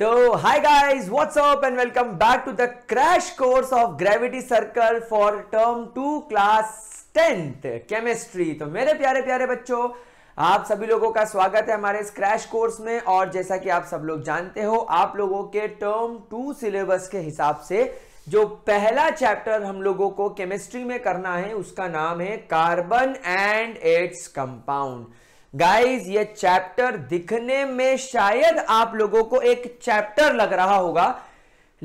तो hi guys what's up and welcome back to the crash course of gravity circle for term two class tenth chemistry तो मेरे प्यारे प्यारे बच्चों आप सभी लोगों का स्वागत है हमारे इस क्रैश कोर्स में और जैसा कि आप सब लोग जानते हो आप लोगों के टर्म टू सिलेबस के हिसाब से जो पहला चैप्टर हम लोगों को केमिस्ट्री में करना है उसका नाम है carbon and its compound guys ये चैप्टर दिखने में शायद आप लोगों को एक चैप्टर लग रहा होगा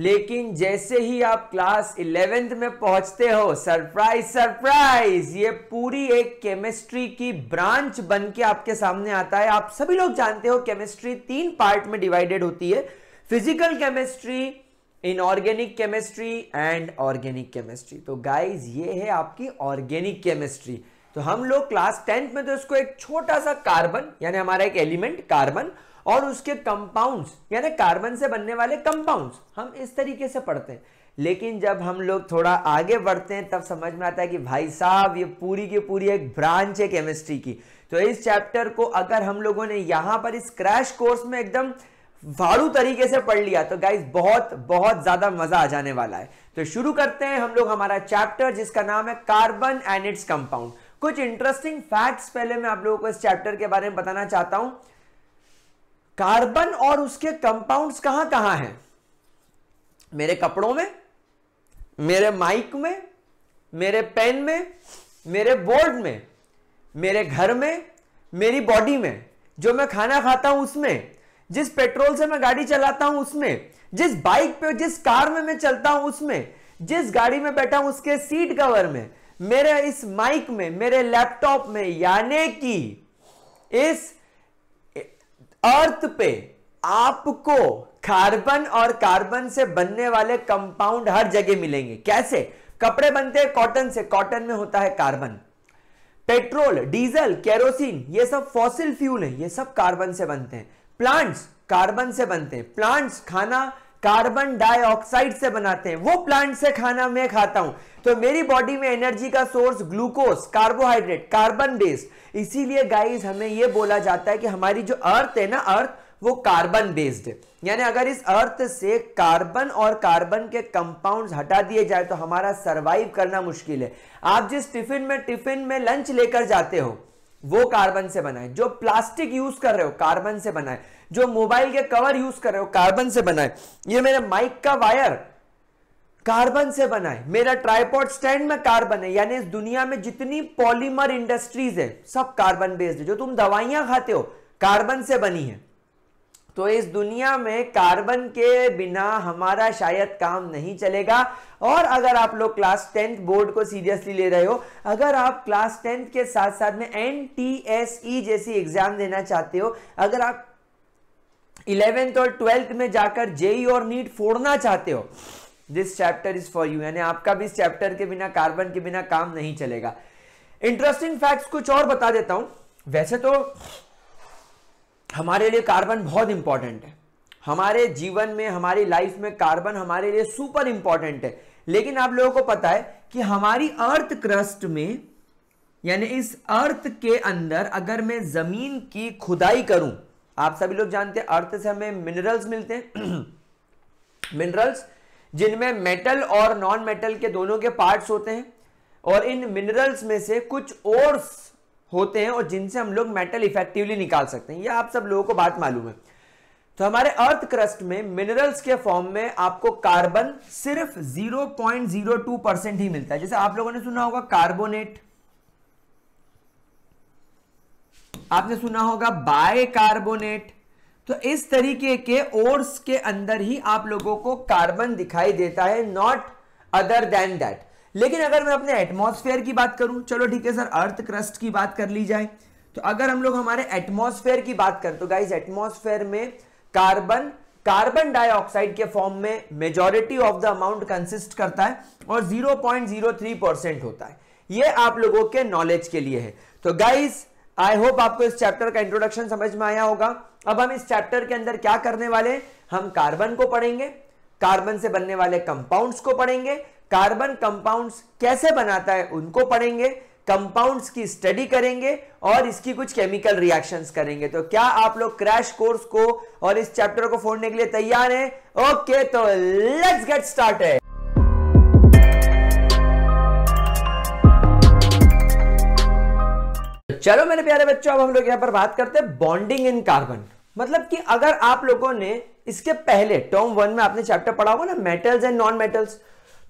लेकिन जैसे ही आप क्लास इलेवेंथ में पहुंचते हो सरप्राइज सरप्राइज ये पूरी एक केमिस्ट्री की ब्रांच बन के आपके सामने आता है आप सभी लोग जानते हो केमिस्ट्री तीन पार्ट में डिवाइडेड होती है physical chemistry inorganic chemistry and organic chemistry तो गाइज ये है आपकी ऑर्गेनिक केमिस्ट्री तो हम लोग क्लास टेंथ में तो इसको एक छोटा सा कार्बन यानी हमारा एक एलिमेंट कार्बन और उसके कंपाउंड्स यानी कार्बन से बनने वाले कंपाउंड्स हम इस तरीके से पढ़ते हैं लेकिन जब हम लोग थोड़ा आगे बढ़ते हैं तब समझ में आता है कि भाई साहब ये पूरी की पूरी एक ब्रांच है केमिस्ट्री की तो इस चैप्टर को अगर हम लोगों ने यहाँ पर इस क्रैश कोर्स में एकदम फाड़ू तरीके से पढ़ लिया तो गाइज बहुत बहुत ज्यादा मजा आ जाने वाला है तो शुरू करते हैं हम लोग हमारा चैप्टर जिसका नाम है कार्बन एंड इट्स कंपाउंड कुछ इंटरेस्टिंग फैक्ट्स पहले मैं आप लोगों को इस चैप्टर के बारे में बताना चाहता हूं कार्बन और उसके कंपाउंड्स कहां कहां हैं मेरे कपड़ों में मेरे माइक में मेरे पेन में मेरे बोर्ड में मेरे घर में मेरी बॉडी में जो मैं खाना खाता हूं उसमें जिस पेट्रोल से मैं गाड़ी चलाता हूं उसमें जिस बाइक पे जिस कार में मैं चलता हूं उसमें जिस गाड़ी में बैठा हूं उसके सीट कवर में मेरे इस माइक में मेरे लैपटॉप में यानी कि इस अर्थ पे आपको कार्बन और कार्बन से बनने वाले कंपाउंड हर जगह मिलेंगे कैसे कपड़े बनते हैं कॉटन से कॉटन में होता है कार्बन पेट्रोल डीजल केरोसिन ये सब फॉसिल फ्यूल है ये सब कार्बन से बनते हैं प्लांट्स कार्बन से बनते हैं प्लांट्स खाना कार्बन डाइऑक्साइड से बनाते हैं वो प्लांट से खाना मैं खाता हूं तो मेरी बॉडी में एनर्जी का source glucose carbohydrate carbon based इसीलिए गाइस हमें ये बोला जाता है कि हमारी जो अर्थ है ना अर्थ वो कार्बन बेस्ड है यानी अगर इस अर्थ से कार्बन और कार्बन के कंपाउंड्स हटा दिए जाए तो हमारा सर्वाइव करना मुश्किल है आप जिस टिफिन में टिफिन में लंच लेकर जाते हो वो कार्बन से बनाए जो प्लास्टिक यूज कर रहे हो कार्बन से बनाए जो मोबाइल के कवर यूज कर रहे हो कार्बन से बनाए ये मेरे माइक का वायर कार्बन से बनाए मेरा ट्राईपोर्ट स्टैंड में कार्बन है यानी इस दुनिया में जितनी पॉलीमर इंडस्ट्रीज है सब कार्बन बेस्ड है जो तुम दवाइयां खाते हो कार्बन से बनी है तो इस दुनिया में कार्बन के बिना हमारा शायद काम नहीं चलेगा और अगर आप लोग क्लास टेंथ बोर्ड को सीरियसली ले रहे हो अगर आप क्लास टेंथ के साथ साथ में एन e जैसी एग्जाम देना चाहते हो अगर आप इलेवेंथ और ट्वेल्थ में जाकर जेई और नीट फोड़ना चाहते हो this chapter is for you यानी आपका भी इस चैप्टर के बिना कार्बन के बिना काम नहीं चलेगा इंटरेस्टिंग फैक्ट्स कुछ और बता देता हूं वैसे तो हमारे लिए कार्बन बहुत इंपॉर्टेंट है हमारे जीवन में हमारी लाइफ में कार्बन हमारे लिए सुपर इंपॉर्टेंट है लेकिन आप लोगों को पता है कि हमारी अर्थ क्रस्ट में यानी इस अर्थ के अंदर अगर मैं ज़मीन की खुदाई करूं आप सभी लोग जानते हैं अर्थ से हमें मिनरल्स मिलते हैं मिनरल्स जिनमें मेटल और नॉन मेटल के दोनों के पार्ट्स होते हैं और इन मिनरल्स में से कुछ और होते हैं और जिनसे हम लोग मेटल इफेक्टिवली निकाल सकते हैं ये आप सब लोगों को बात मालूम है तो हमारे अर्थ क्रस्ट में मिनरल्स के फॉर्म में आपको कार्बन सिर्फ 0.02 परसेंट ही मिलता है जैसे आप लोगों ने सुना होगा कार्बोनेट आपने सुना होगा बाय कार्बोनेट तो इस तरीके के ओर्स के अंदर ही आप लोगों को कार्बन दिखाई देता है नॉट अदर देन दैट लेकिन अगर मैं अपने एटमॉस्फेयर की बात करूं चलो ठीक है सर अर्थ क्रस्ट की बात कर ली जाए तो अगर हम लोग हमारे एटमॉस्फेयर की बात करें तो गाइज एटमॉस्फेयर में कार्बन कार्बन डाइऑक्साइड के फॉर्म में majority of the amount consist करता है और 0.03 परसेंट होता है ये आप लोगों के नॉलेज के लिए है तो गाइज आई होप आपको इस चैप्टर का इंट्रोडक्शन समझ में आया होगा अब हम इस चैप्टर के अंदर क्या करने वाले हम कार्बन को पढ़ेंगे कार्बन से बनने वाले कंपाउंड्स को पढ़ेंगे कार्बन कंपाउंड्स कैसे बनाता है उनको पढ़ेंगे कंपाउंड्स की स्टडी करेंगे और इसकी कुछ केमिकल रिएक्शंस करेंगे तो क्या आप लोग क्रैश कोर्स को और इस चैप्टर को फोड़ने के लिए तैयार हैं ओके तो लेट्स गेट है चलो मेरे प्यारे बच्चों अब हम लोग यहां पर बात करते हैं बॉन्डिंग इन कार्बन मतलब कि अगर आप लोगों ने इसके पहले टर्म वन में आपने चैप्टर पढ़ा होगा ना मेटल्स एंड नॉन मेटल्स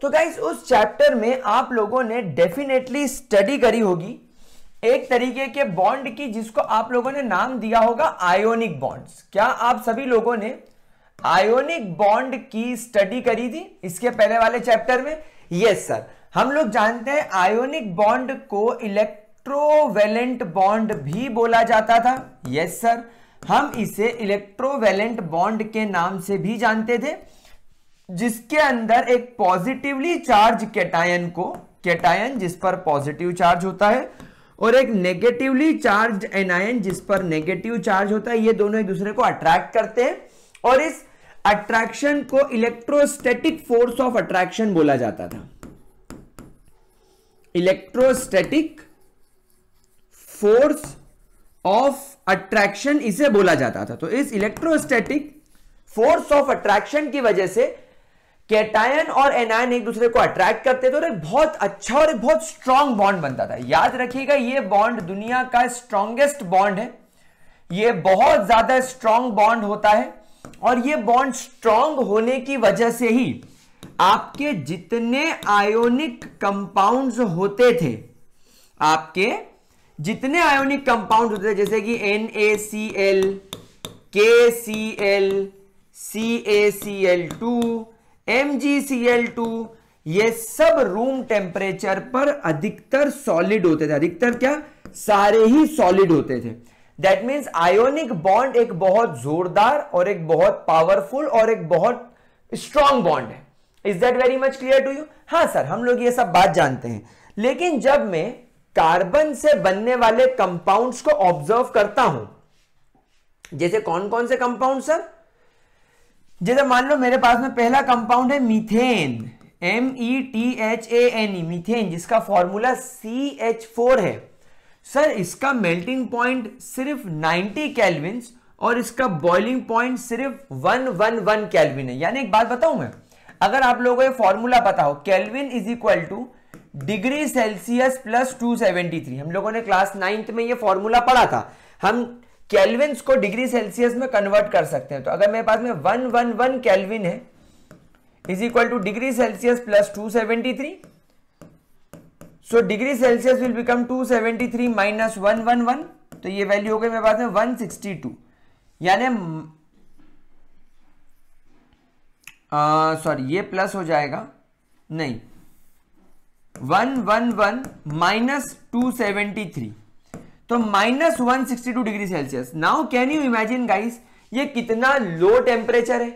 तो गाइज उस चैप्टर में आप लोगों ने डेफिनेटली स्टडी करी होगी एक तरीके के बॉन्ड की जिसको आप लोगों ने नाम दिया होगा आयोनिक बॉन्ड्स क्या आप सभी लोगों ने आयोनिक बॉन्ड की स्टडी करी थी इसके पहले वाले चैप्टर में यस सर हम लोग जानते हैं आयोनिक बॉन्ड को इलेक्ट्रोवेलेंट बॉन्ड भी बोला जाता था यस सर हम इसे इलेक्ट्रोवेलेंट बॉन्ड के नाम से भी जानते थे जिसके अंदर एक पॉजिटिवली चार्ज कैटायन को कैटायन जिस पर पॉजिटिव चार्ज होता है और एक नेगेटिवली चार्ज एनायन जिस पर नेगेटिव चार्ज होता है ये दोनों एक दूसरे को अट्रैक्ट करते हैं और इस अट्रैक्शन को इलेक्ट्रोस्टैटिक फोर्स ऑफ अट्रैक्शन बोला जाता था इलेक्ट्रोस्टैटिक फोर्स ऑफ अट्रैक्शन इसे बोला जाता था तो इस इलेक्ट्रोस्टैटिक फोर्स ऑफ अट्रैक्शन की वजह से कैटायन और एनायन एक दूसरे को अट्रैक्ट करते थे और एक बहुत अच्छा और एक बहुत स्ट्रांग बॉन्ड बनता था याद रखिएगा ये बॉन्ड दुनिया का स्ट्रांगेस्ट बॉन्ड है ये बहुत ज्यादा स्ट्रांग बॉन्ड होता है और ये बॉन्ड स्ट्रांग होने की वजह से ही आपके जितने आयोनिक कंपाउंड्स होते थे आपके जितने आयोनिक कंपाउंड होते थे जैसे कि N A C L K C L C A C L two MgCl2 ये सब रूम टेम्परेचर पर अधिकतर सॉलिड होते थे अधिकतर क्या सारे ही सॉलिड होते थे दैट मीन्स आयोनिक बॉन्ड एक बहुत जोरदार और एक बहुत पावरफुल और एक बहुत स्ट्रॉन्ग बॉन्ड है is that very much clear to you हाँ सर हम लोग ये सब बात जानते हैं लेकिन जब मैं कार्बन से बनने वाले कंपाउंड्स को ऑब्जर्व करता हूं जैसे कौन कौन से कंपाउंड सर जैसे मान लो मेरे पास में पहला कंपाउंड है methane M E T H A N E methane जिसका फॉर्मूला सी एच फोर है सर इसका मेल्टिंग पॉइंट सिर्फ 90 कैलविन और इसका बॉइलिंग पॉइंट सिर्फ 111 कैलविन है यानी एक बात बताऊं मैं अगर आप लोगों को फॉर्मूला पता हो kelvin is equal to degree Celsius plus 273 हम लोगों ने क्लास नाइन्थ में ये फॉर्मूला पढ़ा था हम कैलविन्स को डिग्री सेल्सियस में कन्वर्ट कर सकते हैं तो अगर मेरे पास में वन वन वन कैलविन है is equal to degree Celsius plus two seventy three so degree Celsius will become two seventy three minus one one one तो ये वैल्यू हो गई मेरे पास में वन सिक्सटी टू यानी सॉरी ये प्लस हो जाएगा नहीं one one one minus two seventy three तो minus one sixty two degree Celsius now can you imagine guys ये कितना लो टेम्परेचर है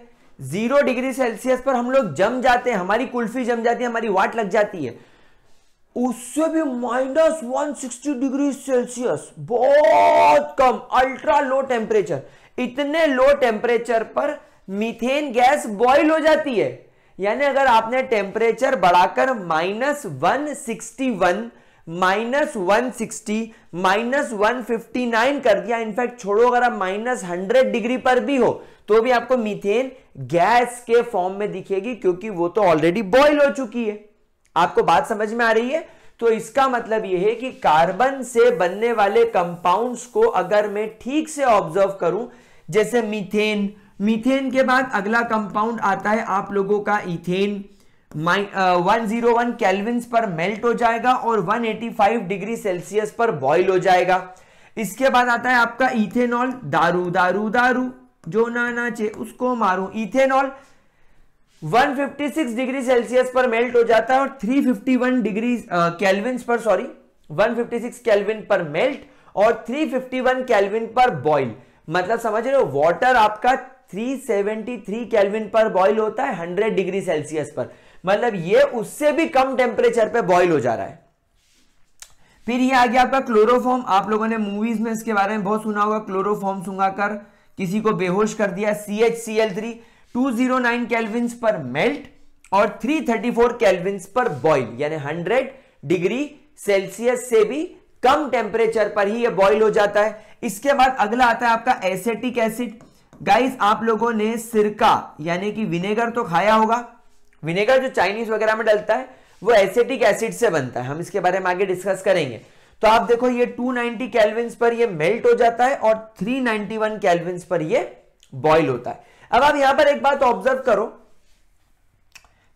जीरो डिग्री सेल्सियस पर हम लोग जम जाते हैं हमारी कुल्फी जम जाती है हमारी वाट लग जाती है उससे भी minus one sixty degree Celsius बहुत कम अल्ट्रा लो टेम्परेचर इतने लो टेम्परेचर पर मीथेन गैस बॉइल हो जाती है यानी अगर आपने टेम्परेचर बढ़ाकर minus one sixty one minus one sixty minus one fifty nine कर दिया इनफैक्ट छोड़ो अगर आप माइनस हंड्रेड डिग्री पर भी हो तो भी आपको मीथेन गैस के फॉर्म में दिखेगी क्योंकि वो तो ऑलरेडी बॉयल हो चुकी है आपको बात समझ में आ रही है तो इसका मतलब यह है कि कार्बन से बनने वाले कंपाउंड्स को अगर मैं ठीक से ऑब्जर्व करूं जैसे मीथेन मीथेन के बाद अगला कंपाउंड आता है आप लोगों का इथेन 101 केल्विन पर मेल्ट हो जाएगा और 185 डिग्री सेल्सियस पर बॉईल हो जाएगा इसके बाद आता है आपका इथेनॉल दारू दारू दारू जो ना ना चाहिए उसको मारू इथेनॉल 156 डिग्री सेल्सियस पर मेल्ट हो जाता है और 351 डिग्री कैलविन पर सॉरी 156 केल्विन पर मेल्ट और 351 केल्विन पर बॉईल मतलब समझ रहे हो वाटर आपका 373 केल्विन पर बॉईल होता है 100 डिग्री सेल्सियस पर मतलब ये उससे भी कम टेम्परेचर पे बॉइल हो जा रहा है फिर ये आ गया आपका क्लोरोफॉर्म आप लोगों ने मूवीज में इसके बारे में बहुत सुना होगा क्लोरोफॉर्म सुंगाकर किसी को बेहोश कर दिया C H C L three two zero nine kelvins पर मेल्ट और थ्री थर्टी फोर कैलविंस पर बॉइल यानी हंड्रेड डिग्री सेल्सियस से भी कम टेम्परेचर पर ही ये बॉइल हो जाता है इसके बाद अगला आता है आपका एसेटिक एसिड गाइस आप लोगों ने सिरका यानी कि विनेगर तो खाया होगा विनेगर जो चाइनीज वगैरह में डलता है वो एसेटिक एसिड से बनता है हम इसके बारे में आगे डिस्कस करेंगे तो आप देखो ये 290 नाइनटी पर ये मेल्ट हो जाता है और 391 नाइनटी पर ये बॉईल होता है अब आप यहां पर एक बात ऑब्जर्व करो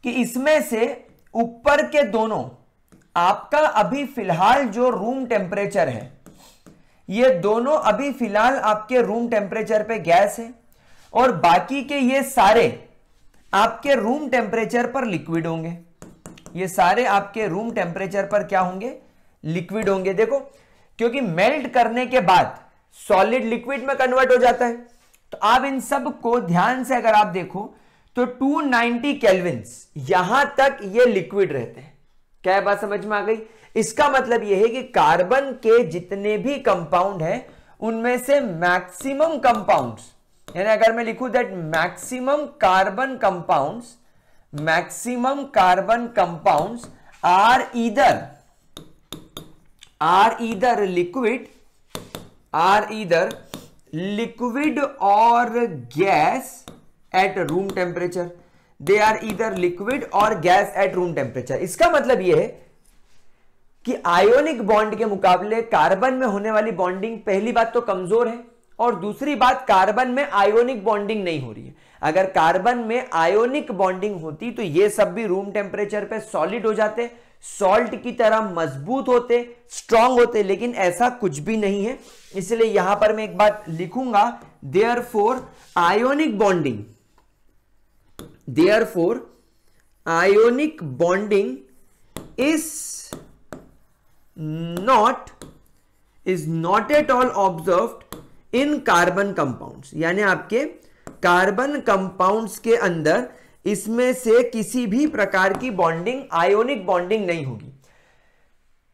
कि इसमें से ऊपर के दोनों आपका अभी फिलहाल जो रूम टेम्परेचर है ये दोनों अभी फिलहाल आपके रूम टेम्परेचर पे गैस है और बाकी के ये सारे आपके रूम टेम्परेचर पर लिक्विड होंगे ये सारे आपके रूम टेम्परेचर पर क्या होंगे लिक्विड होंगे देखो क्योंकि मेल्ट करने के बाद सॉलिड लिक्विड में कन्वर्ट हो जाता है तो आप इन सब को ध्यान से अगर आप देखो तो 290 नाइनटी कैलविन यहां तक ये लिक्विड रहते हैं क्या बात समझ में आ गई इसका मतलब यह है कि कार्बन के जितने भी कंपाउंड हैं उनमें से मैक्सिमम कंपाउंड्स यानी अगर मैं लिखूं that maximum carbon compounds maximum carbon compounds are either are either liquid or either liquid और gas at room temperature they are either liquid और गैस एट रूम टेम्परेचर इसका मतलब यह है कि आयोनिक बॉन्ड के मुकाबले कार्बन में होने वाली बॉन्डिंग पहली बात तो कमजोर है और दूसरी बात कार्बन में आयोनिक बॉन्डिंग नहीं हो रही है अगर कार्बन में आयोनिक बॉन्डिंग होती तो ये सब भी रूम टेम्परेचर पे सॉलिड हो जाते सॉल्ट की तरह मजबूत होते स्ट्रांग होते लेकिन ऐसा कुछ भी नहीं है इसलिए यहां पर मैं एक बात लिखूंगा therefore ionic bonding therefore ionic bonding is not is not at all observed in carbon compounds यानी आपके कार्बन कंपाउंड्स के अंदर इसमें से किसी भी प्रकार की बॉन्डिंग आयोनिक बॉन्डिंग नहीं होगी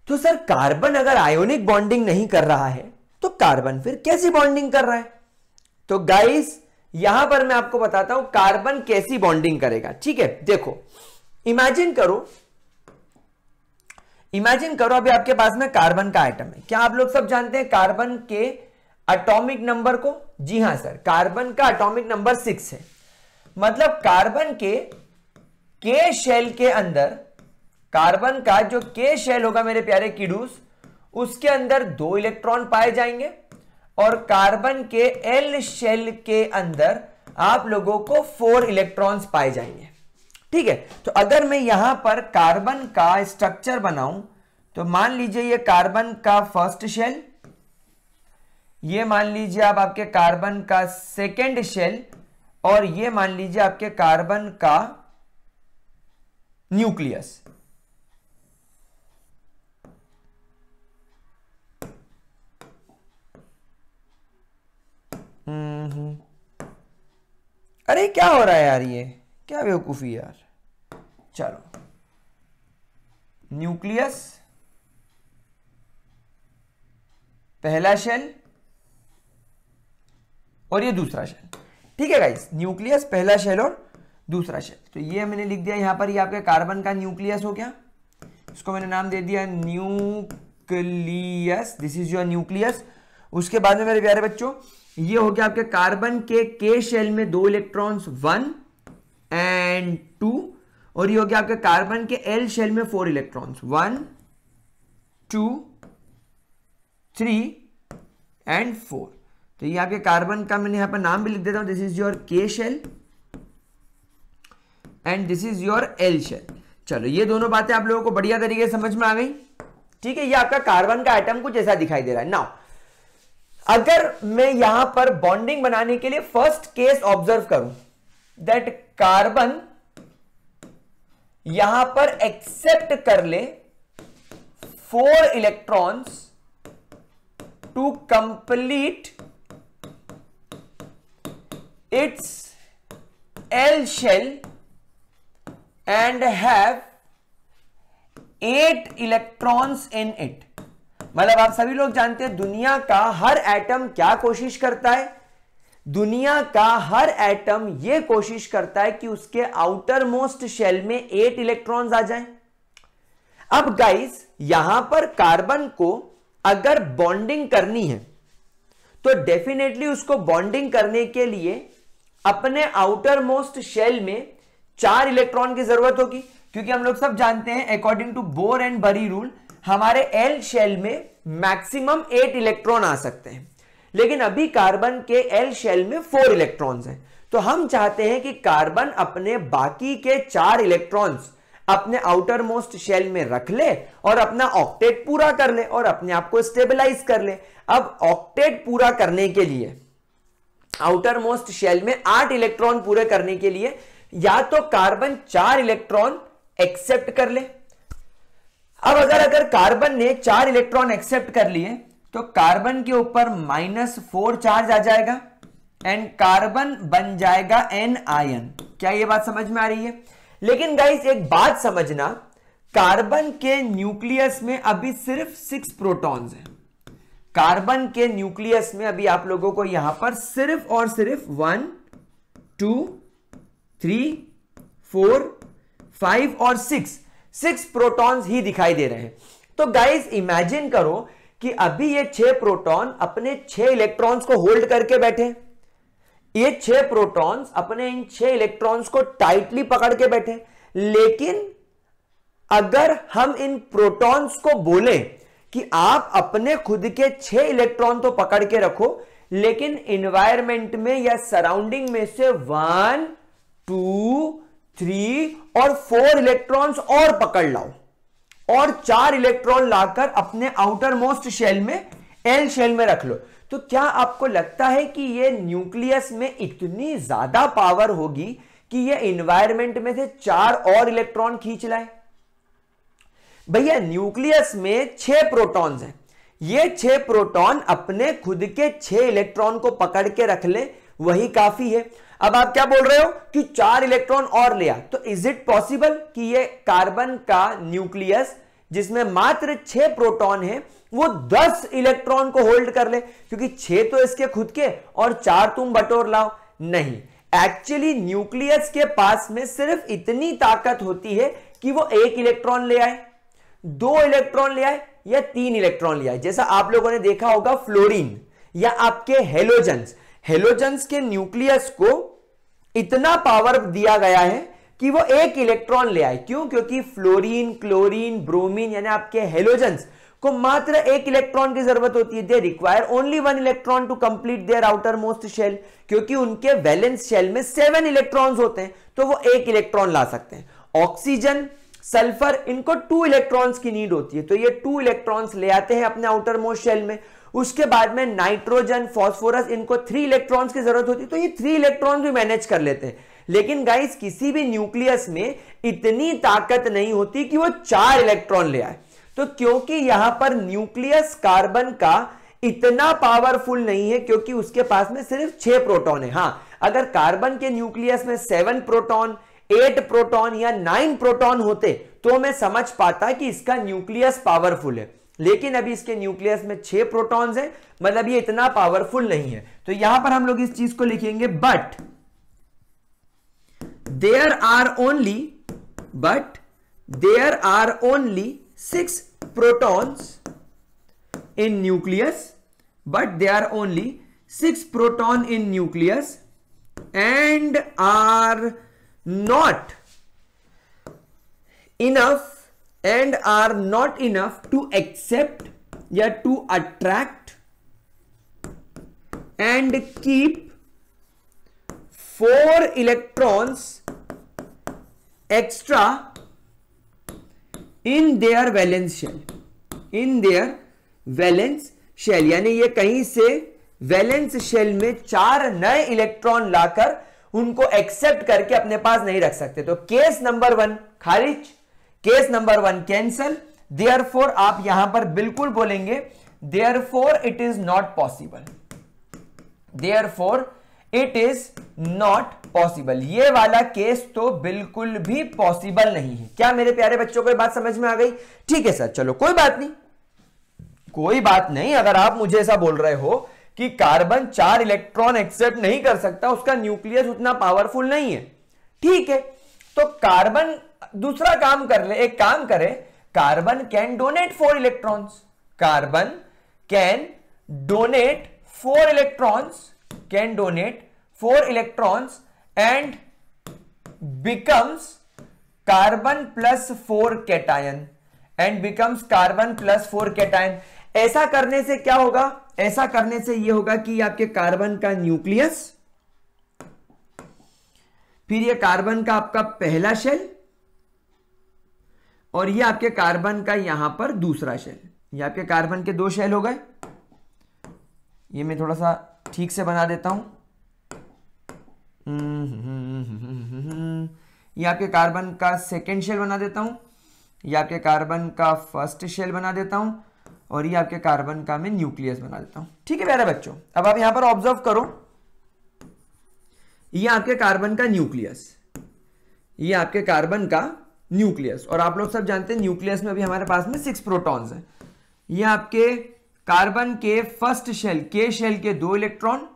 तो सर कार्बन अगर आयोनिक बॉन्डिंग नहीं कर रहा है तो कार्बन फिर कैसी बॉन्डिंग कर रहा है तो गाइस यहां पर मैं आपको बताता हूं कार्बन कैसी बॉन्डिंग करेगा ठीक है देखो इमेजिन करो इमेजिन करो अभी आपके पास में कार्बन का आइटम है क्या आप लोग सब जानते हैं कार्बन के अटोमिक नंबर को जी हां सर कार्बन का अटोमिक नंबर सिक्स है मतलब कार्बन के के शेल के अंदर कार्बन का जो के शेल होगा मेरे प्यारे किडूस उसके अंदर दो इलेक्ट्रॉन पाए जाएंगे और कार्बन के एल शेल के अंदर आप लोगों को फोर इलेक्ट्रॉन्स पाए जाएंगे ठीक है तो अगर मैं यहां पर कार्बन का स्ट्रक्चर बनाऊं तो मान लीजिए ये कार्बन का फर्स्ट शेल ये मान लीजिए आप आपके कार्बन का सेकेंड शेल और ये मान लीजिए आपके कार्बन का न्यूक्लियस हम्म अरे क्या हो रहा है यार ये क्या बेवकूफी यार चलो न्यूक्लियस पहला शेल और ये दूसरा शेल ठीक है गाइस न्यूक्लियस पहला शेल और दूसरा शेल तो ये मैंने लिख दिया यहां पर ये आपके कार्बन का न्यूक्लियस हो गया इसको मैंने नाम दे दिया nucleus this is your nucleus उसके बाद में मेरे प्यारे बच्चों ये हो गया आपके कार्बन के के शेल में दो इलेक्ट्रॉन्स वन एंड टू और ये हो गया आपके कार्बन के एल शेल में four electrons one two three and four तो ये आपके कार्बन का मैंने यहां पर नाम भी लिख देता हूं this is your K shell and this is your L shell चलो ये दोनों बातें आप लोगों को बढ़िया तरीके से समझ में आ गई ठीक है ये आपका कार्बन का आइटम कुछ ऐसा दिखाई दे रहा है नाउ अगर मैं यहां पर बॉन्डिंग बनाने के लिए फर्स्ट केस ऑब्जर्व करूं दैट कार्बन यहां पर एक्सेप्ट कर ले four electrons to complete its L shell and have eight electrons in it मतलब आप सभी लोग जानते हैं दुनिया का हर एटम क्या कोशिश करता है दुनिया का हर एटम यह कोशिश करता है कि उसके आउटर मोस्ट शेल में एट इलेक्ट्रॉन्स आ जाएं। अब गाइस यहां पर कार्बन को अगर बॉन्डिंग करनी है तो डेफिनेटली उसको बॉन्डिंग करने के लिए अपने आउटर मोस्ट शेल में चार इलेक्ट्रॉन की जरूरत होगी क्योंकि हम लोग सब जानते हैं according to Bohr and Bury rule हमारे एल शेल में मैक्सिमम एट इलेक्ट्रॉन आ सकते हैं लेकिन अभी कार्बन के एल शेल में फोर इलेक्ट्रॉन्स हैं तो हम चाहते हैं कि कार्बन अपने बाकी के चार इलेक्ट्रॉन्स अपने आउटर मोस्ट शेल में रख ले और अपना ऑक्टेट पूरा कर ले और अपने आप को स्टेबलाइज कर ले अब ऑक्टेट पूरा करने के लिए आउटर मोस्ट शेल में आठ इलेक्ट्रॉन पूरे करने के लिए या तो कार्बन चार इलेक्ट्रॉन एक्सेप्ट कर ले अब अगर अगर कार्बन ने चार इलेक्ट्रॉन एक्सेप्ट कर लिए तो कार्बन के ऊपर माइनस फोर चार्ज आ जाएगा एंड कार्बन बन जाएगा एन आयन क्या यह बात समझ में आ रही है लेकिन गाइस एक बात समझना कार्बन के न्यूक्लियस में अभी सिर्फ सिक्स प्रोटॉन्स हैं कार्बन के न्यूक्लियस में अभी आप लोगों को यहां पर सिर्फ और सिर्फ one two three four five और सिक्स सिक्स प्रोटॉन्स ही दिखाई दे रहे हैं तो गाइज इमेजिन करो कि अभी ये छह प्रोटॉन अपने छह इलेक्ट्रॉन्स को होल्ड करके बैठे ये छह प्रोटॉन्स अपने इन छह इलेक्ट्रॉन्स को टाइटली पकड़ के बैठे लेकिन अगर हम इन प्रोटॉन्स को बोले कि आप अपने खुद के छह इलेक्ट्रॉन तो पकड़ के रखो लेकिन इन्वायरमेंट में या सराउंडिंग में से वन टू थ्री और फोर इलेक्ट्रॉन्स और पकड़ लाओ और चार इलेक्ट्रॉन लाकर अपने आउटर मोस्ट शेल में एल शेल में रख लो तो क्या आपको लगता है कि ये न्यूक्लियस में इतनी ज्यादा पावर होगी कि ये इन्वायरमेंट में से चार और इलेक्ट्रॉन खींच लाए भैया न्यूक्लियस में छह प्रोटॉन्स हैं ये छह प्रोटॉन अपने खुद के छह इलेक्ट्रॉन को पकड़ के रख ले वही काफी है अब आप क्या बोल रहे हो कि चार इलेक्ट्रॉन और लिया तो इज इट पॉसिबल कि ये कार्बन का न्यूक्लियस जिसमें मात्र छह प्रोटॉन है वो दस इलेक्ट्रॉन को होल्ड कर ले क्योंकि छह तो इसके खुद के और चार तुम बटोर लाओ नहीं एक्चुअली न्यूक्लियस के पास में सिर्फ इतनी ताकत होती है कि वो एक इलेक्ट्रॉन ले आए दो इलेक्ट्रॉन लिया है या तीन इलेक्ट्रॉन लिया है जैसा आप लोगों ने देखा होगा फ्लोरीन या आपके हेलोजन्स हेलोजन्स के न्यूक्लियस को इतना पावर दिया गया है कि वो एक इलेक्ट्रॉन ले आए क्यों क्योंकि फ्लोरीन क्लोरीन ब्रोमीन यानी आपके हेलोजन्स को मात्र एक इलेक्ट्रॉन की जरूरत होती है they require only one electron to complete their outermost shell क्योंकि उनके वैलेंस शेल में सेवन इलेक्ट्रॉन्स होते हैं तो वो एक इलेक्ट्रॉन ला सकते हैं ऑक्सीजन सल्फर इनको टू इलेक्ट्रॉन्स की नीड होती है तो ये टू इलेक्ट्रॉन्स ले आते हैं अपने आउटर मोस्ट शेल में उसके बाद में नाइट्रोजन फॉस्फोरस इनको थ्री इलेक्ट्रॉन्स की जरूरत होती है तो ये थ्री इलेक्ट्रॉन्स भी मैनेज कर लेते हैं लेकिन गाइस किसी भी न्यूक्लियस में इतनी ताकत नहीं होती कि वो चार इलेक्ट्रॉन ले आए तो क्योंकि यहां पर न्यूक्लियस कार्बन का इतना पावरफुल नहीं है क्योंकि उसके पास में सिर्फ छह प्रोटॉन है हाँ अगर कार्बन के न्यूक्लियस में सेवन प्रोटॉन एट प्रोटॉन या नाइन प्रोटॉन होते तो मैं समझ पाता कि इसका न्यूक्लियस पावरफुल है लेकिन अभी इसके न्यूक्लियस में छह प्रोटॉन्स हैं मतलब ये इतना पावरफुल नहीं है तो यहां पर हम लोग इस चीज को लिखेंगे but there are only but there are only six protons in nucleus but they are only six proton in nucleus and are not enough and are not enough to accept या to attract and keep four electrons extra in their valence shell in their valence shell यानी ये कहीं से valence shell में चार नए electron लाकर उनको accept करके अपने पास नहीं रख सकते तो केस नंबर वन खारिज case number one cancel therefore आप यहां पर बिल्कुल बोलेंगे therefore it is not possible therefore it is not possible ये वाला केस तो बिल्कुल भी पॉसिबल नहीं है क्या मेरे प्यारे बच्चों को बात समझ में आ गई ठीक है सर चलो कोई बात नहीं कोई बात नहीं अगर आप मुझे ऐसा बोल रहे हो कि कार्बन चार इलेक्ट्रॉन एक्सेप्ट नहीं कर सकता उसका न्यूक्लियस उतना पावरफुल नहीं है ठीक है तो कार्बन दूसरा काम कर ले एक काम करे carbon can donate four electrons carbon can donate four electrons can donate four electrons and becomes carbon plus four cation and becomes carbon plus four cation ऐसा करने से क्या होगा ऐसा करने से यह होगा कि आपके कार्बन का न्यूक्लियस फिर यह कार्बन का आपका पहला शेल और ये आपके कार्बन का यहां पर दूसरा शेल ये आपके कार्बन के दो शेल हो गए ये मैं थोड़ा सा ठीक से बना देता हूं ये आपके कार्बन का सेकेंड शेल बना देता हूं ये आपके कार्बन का फर्स्ट शेल बना देता हूं और ये आपके कार्बन का मैं न्यूक्लियस बना देता हूं ठीक है प्यारे बच्चों अब आप यहां पर ऑब्जर्व करो ये आपके कार्बन का न्यूक्लियस ये आपके कार्बन का न्यूक्लियस और आप लोग सब जानते हैं न्यूक्लियस में अभी हमारे पास में सिक्स प्रोटॉन्स हैं ये आपके कार्बन के फर्स्ट शेल के शेल के दो इलेक्ट्रॉन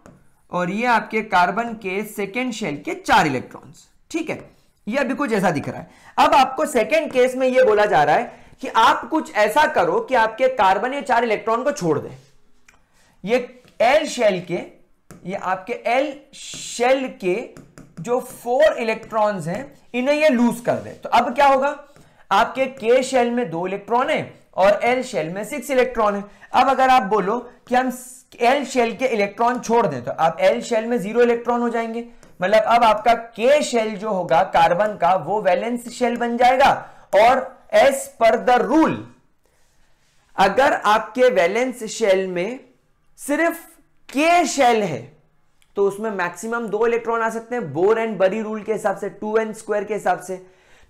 और ये आपके कार्बन के सेकेंड शेल के चार इलेक्ट्रॉन्स ठीक है ये अभी कुछ ऐसा दिख रहा है अब आपको सेकेंड केस में ये बोला जा रहा है कि आप कुछ ऐसा करो कि आपके कार्बन या चार इलेक्ट्रॉन को छोड़ दे ये एल शेल के ये आपके एल शेल के जो फोर इलेक्ट्रॉन्स हैं इन्हें ये लूज कर दे तो अब क्या होगा आपके के शेल में दो इलेक्ट्रॉन है और एल शेल में सिक्स इलेक्ट्रॉन है अब अगर आप बोलो कि हम एल शेल के इलेक्ट्रॉन छोड़ दें तो आप एल शेल में जीरो इलेक्ट्रॉन हो जाएंगे मतलब अब आपका के शेल जो होगा कार्बन का वो वैलेंस शेल बन जाएगा और एज पर द रूल अगर आपके वैलेंस शेल में सिर्फ के शेल है तो उसमें मैक्सिमम दो इलेक्ट्रॉन आ सकते हैं बोर एंड बरी रूल के हिसाब से टू एन स्क्वायर के हिसाब से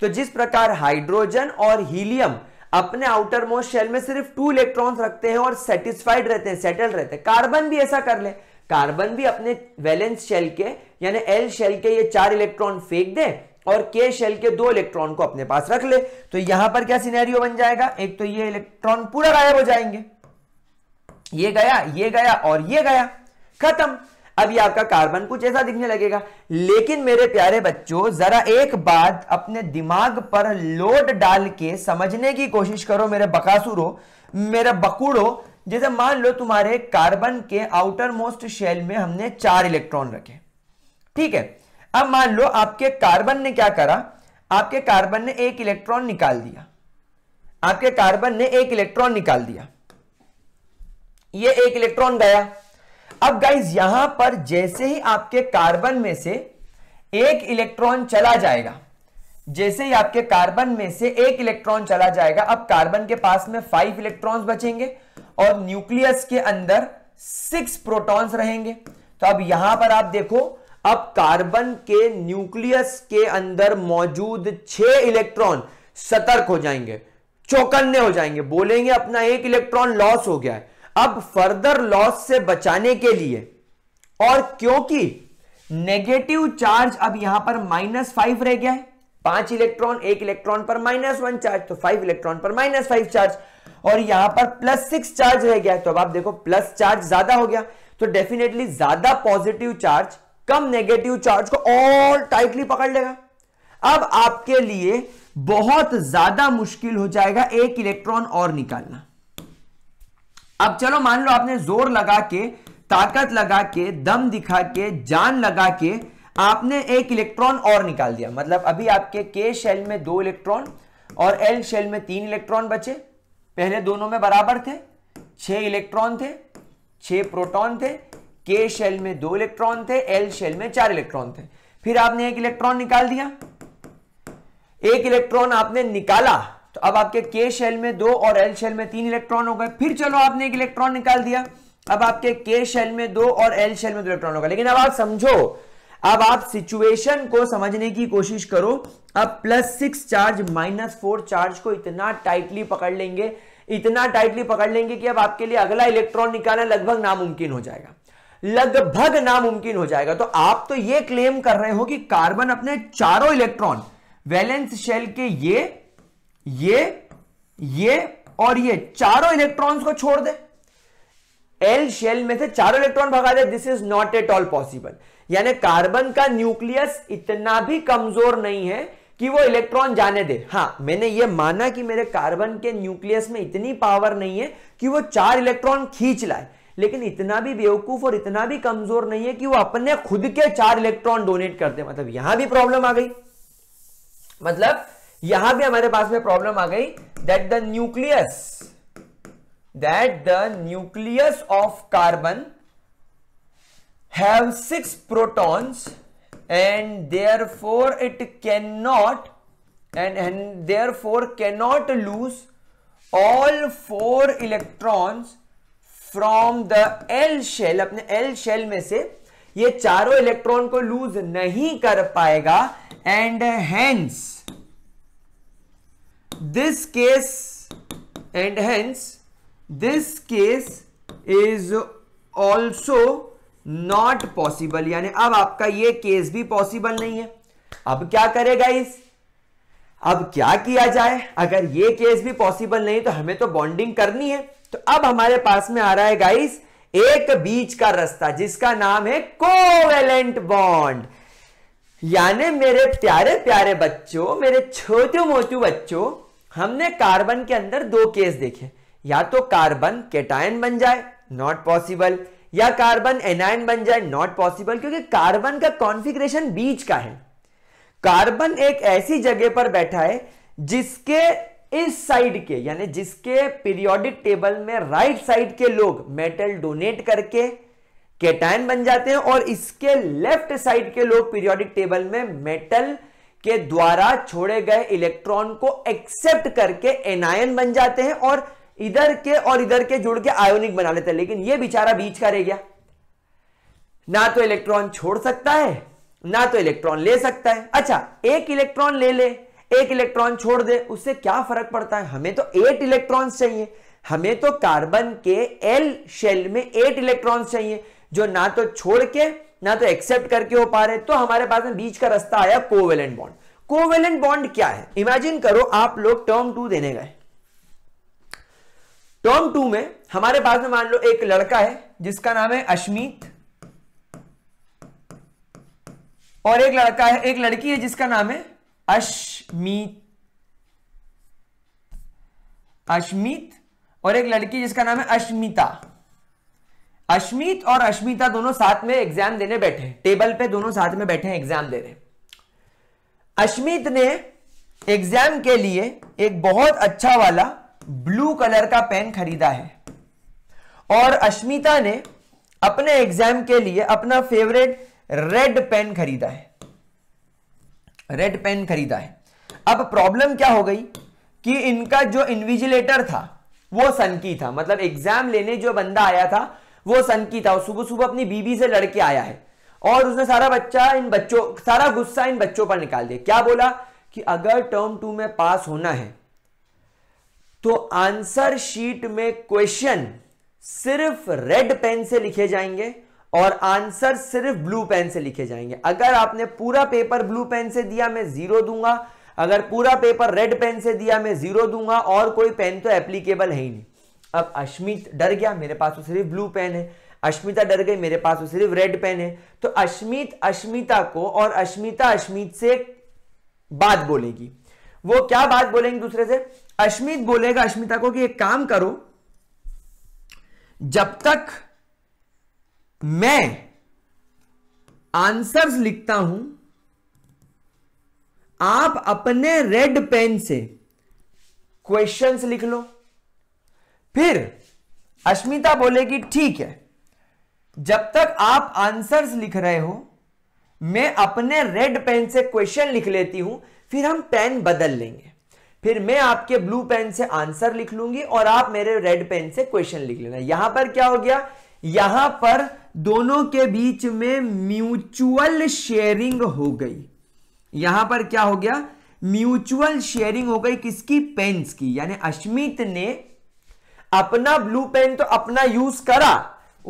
तो जिस प्रकार हाइड्रोजन और हीलियम अपने आउटर मोस्ट शेल में सिर्फ टू इलेक्ट्रॉन्स रखते हैं और सेटिस्फाइड रहते हैं सेटल रहते हैं कार्बन भी ऐसा कर ले कार्बन भी अपने वैलेंस शेल के यानी एल शेल के ये चार इलेक्ट्रॉन फेंक दे और के शेल के दो इलेक्ट्रॉन को अपने पास रख ले तो यहां पर क्या सिनेरियो बन जाएगा एक तो ये इलेक्ट्रॉन पूरा गायब हो जाएंगे ये गया ये गया और ये गया खत्म अब आपका कार्बन कुछ ऐसा दिखने लगेगा लेकिन मेरे प्यारे बच्चों जरा एक बात अपने दिमाग पर लोड डाल के समझने की कोशिश करो मेरे बकासुरो मेरे बकुड़ो जैसे मान लो तुम्हारे कार्बन के आउटर मोस्ट शेल में हमने चार इलेक्ट्रॉन रखे ठीक है अब मान लो आपके कार्बन ने क्या करा आपके कार्बन ने एक इलेक्ट्रॉन निकाल दिया आपके कार्बन ने एक इलेक्ट्रॉन निकाल दिया ये एक इलेक्ट्रॉन गया अब गाइज यहां पर जैसे ही आपके कार्बन में से एक इलेक्ट्रॉन चला जाएगा जैसे ही आपके कार्बन में से एक इलेक्ट्रॉन चला जाएगा अब कार्बन के पास में फाइव इलेक्ट्रॉन्स बचेंगे और न्यूक्लियस के अंदर सिक्स प्रोटॉन्स रहेंगे तो अब यहां पर आप देखो अब कार्बन के न्यूक्लियस के अंदर मौजूद छह इलेक्ट्रॉन सतर्क हो जाएंगे चौकन्ने हो जाएंगे बोलेंगे अपना एक इलेक्ट्रॉन लॉस हो गया है अब फर्दर लॉस से बचाने के लिए और क्योंकि नेगेटिव चार्ज अब यहां पर माइनस फाइव रह गया है पांच इलेक्ट्रॉन एक इलेक्ट्रॉन पर माइनस वन चार्ज तो फाइव इलेक्ट्रॉन पर माइनस फाइव चार्ज और यहां पर प्लस सिक्स चार्ज रह गया है तो अब आप देखो प्लस चार्ज ज्यादा हो गया तो डेफिनेटली ज्यादा पॉजिटिव चार्ज कम नेगेटिव चार्ज को और टाइटली पकड़ लेगा अब आपके लिए बहुत ज्यादा मुश्किल हो जाएगा एक इलेक्ट्रॉन और निकालना अब चलो मान लो आपने जोर लगा के ताकत लगा के दम दिखा के जान लगा के आपने एक इलेक्ट्रॉन और निकाल दिया मतलब अभी आपके के शेल में दो इलेक्ट्रॉन और एल शेल में तीन इलेक्ट्रॉन बचे पहले दोनों में बराबर थे छह इलेक्ट्रॉन थे छह प्रोटॉन थे के शेल में दो इलेक्ट्रॉन थे एल शेल में चार इलेक्ट्रॉन थे फिर आपने एक इलेक्ट्रॉन निकाल दिया एक इलेक्ट्रॉन आपने निकाला तो अब आपके के शेल में दो और एल शेल में तीन इलेक्ट्रॉन हो गए फिर चलो आपने एक इलेक्ट्रॉन निकाल दिया अब आपके के शेल में दो और एल शेल में दो इलेक्ट्रॉन होगा लेकिन अब आप समझो अब आप सिचुएशन को समझने की कोशिश करो अब plus six charge minus four charge को इतना टाइटली पकड़ लेंगे इतना टाइटली पकड़ लेंगे कि अब आपके लिए अगला इलेक्ट्रॉन निकालना लगभग नामुमकिन हो जाएगा लगभग नामुमकिन हो जाएगा तो आप तो यह क्लेम कर रहे हो कि कार्बन अपने चारों इलेक्ट्रॉन वैलेंस शेल के ये ये ये और ये चारों इलेक्ट्रॉन्स को छोड़ दे एल शेल में से चारों इलेक्ट्रॉन भगा दे this is not at all possible यानी कार्बन का न्यूक्लियस इतना भी कमजोर नहीं है कि वो इलेक्ट्रॉन जाने दे हां मैंने ये माना कि मेरे कार्बन के न्यूक्लियस में इतनी पावर नहीं है कि वो चार इलेक्ट्रॉन खींच लाए लेकिन इतना भी बेवकूफ और इतना भी कमजोर नहीं है कि वो अपने खुद के चार इलेक्ट्रॉन डोनेट करते मतलब यहां भी प्रॉब्लम आ गई मतलब यहां भी हमारे पास में प्रॉब्लम आ गई that the nucleus that the nucleus of carbon have six protons and therefore it can not and therefore can not lose all four electrons from the L shell अपने L shell में से ये चारों electron को loose नहीं कर पाएगा and hence this case and hence this case is also not possible यानी अब आपका ये केस भी पॉसिबल नहीं है अब क्या करेगा इस अब क्या किया जाए अगर ये केस भी पॉसिबल नहीं तो हमें तो बॉन्डिंग करनी है तो अब हमारे पास में आ रहा है गाइस एक बीच का रास्ता जिसका नाम है कोवेलेंट बॉन्ड यानी मेरे प्यारे प्यारे बच्चों मेरे छोटे मोटू बच्चों हमने कार्बन के अंदर दो केस देखे या तो कार्बन केटायन बन जाए नॉट पॉसिबल या कार्बन एनायन बन जाए नॉट पॉसिबल क्योंकि कार्बन का कॉन्फिग्रेशन बीच का है कार्बन एक ऐसी जगह पर बैठा है जिसके इस साइड के यानी जिसके पीरियोडिक टेबल में राइट साइड के लोग मेटल डोनेट करके केटाइन बन जाते हैं और इसके लेफ्ट साइड के लोग पीरियोडिक टेबल में मेटल के द्वारा छोड़े गए इलेक्ट्रॉन को एक्सेप्ट करके एनायन बन जाते हैं और इधर के और इधर के जुड़ के आयोनिक बना लेते हैं लेकिन ये बेचारा बीच का रह गया ना तो इलेक्ट्रॉन छोड़ सकता है ना तो इलेक्ट्रॉन ले सकता है अच्छा एक इलेक्ट्रॉन ले ले एक इलेक्ट्रॉन छोड़ दे उससे क्या फर्क पड़ता है हमें तो एट इलेक्ट्रॉन्स चाहिए हमें तो कार्बन के एल शेल में एट इलेक्ट्रॉन्स चाहिए जो ना तो छोड़ के ना तो एक्सेप्ट करके हो पा रहे तो हमारे पास में बीच का रास्ता आया कोवेलेंट बॉन्ड कोवेलेंट बॉन्ड क्या है इमेजिन करो आप लोग टर्म टू देने गए टर्म टू में हमारे पास में मान लो एक लड़का है जिसका नाम है अश्मित और एक लड़का है एक लड़की है जिसका नाम है अश्मित अश्मित और एक लड़की जिसका नाम है अश्मिता अश्मित और अश्मिता दोनों साथ में एग्जाम देने बैठे हैं टेबल पे दोनों साथ में बैठे हैं एग्जाम देने अश्मित ने एग्जाम के लिए एक बहुत अच्छा वाला ब्लू कलर का पेन खरीदा है और अश्मिता ने अपने एग्जाम के लिए अपना फेवरेट रेड पेन खरीदा है रेड पेन खरीदा है अब प्रॉब्लम क्या हो गई कि इनका जो इन्विजिलेटर था वो सनकी था मतलब एग्जाम लेने जो बंदा आया था वो सनकी था सुबह सुबह अपनी बीबी से लड़के आया है और उसने सारा बच्चा इन बच्चों सारा गुस्सा इन बच्चों पर निकाल दिया क्या बोला कि अगर टर्म टू में पास होना है तो आंसर शीट में क्वेश्चन सिर्फ रेड पेन से लिखे जाएंगे और आंसर सिर्फ ब्लू पेन से लिखे जाएंगे अगर आपने पूरा पेपर ब्लू पेन से दिया मैं जीरो दूंगा अगर पूरा पेपर रेड पेन से दिया मैं जीरो दूंगा और कोई पेन तो एप्लीकेबल है ही नहीं अब अश्मित डर गया मेरे पास तो सिर्फ ब्लू पेन है अश्मिता डर गई मेरे पास तो सिर्फ रेड पेन है तो अश्मित अश्मिता को और अश्मिता अश्मित से बात बोलेगी वो क्या बात बोलेंगे दूसरे से अश्मित बोलेगा अश्मिता को कि एक काम करो जब तक मैं आंसर्स लिखता हूं आप अपने रेड पेन से क्वेश्चंस लिख लो फिर अश्मिता बोलेगी ठीक है जब तक आप आंसर्स लिख रहे हो मैं अपने रेड पेन से क्वेश्चन लिख लेती हूं फिर हम पेन बदल लेंगे फिर मैं आपके ब्लू पेन से आंसर लिख लूंगी और आप मेरे रेड पेन से क्वेश्चन लिख लेना यहां पर क्या हो गया यहां पर दोनों के बीच में म्यूचुअल शेयरिंग हो गई यहां पर क्या हो गया म्यूचुअल शेयरिंग हो गई किसकी पेंस की यानी अश्मित ने अपना ब्लू पेन तो अपना यूज करा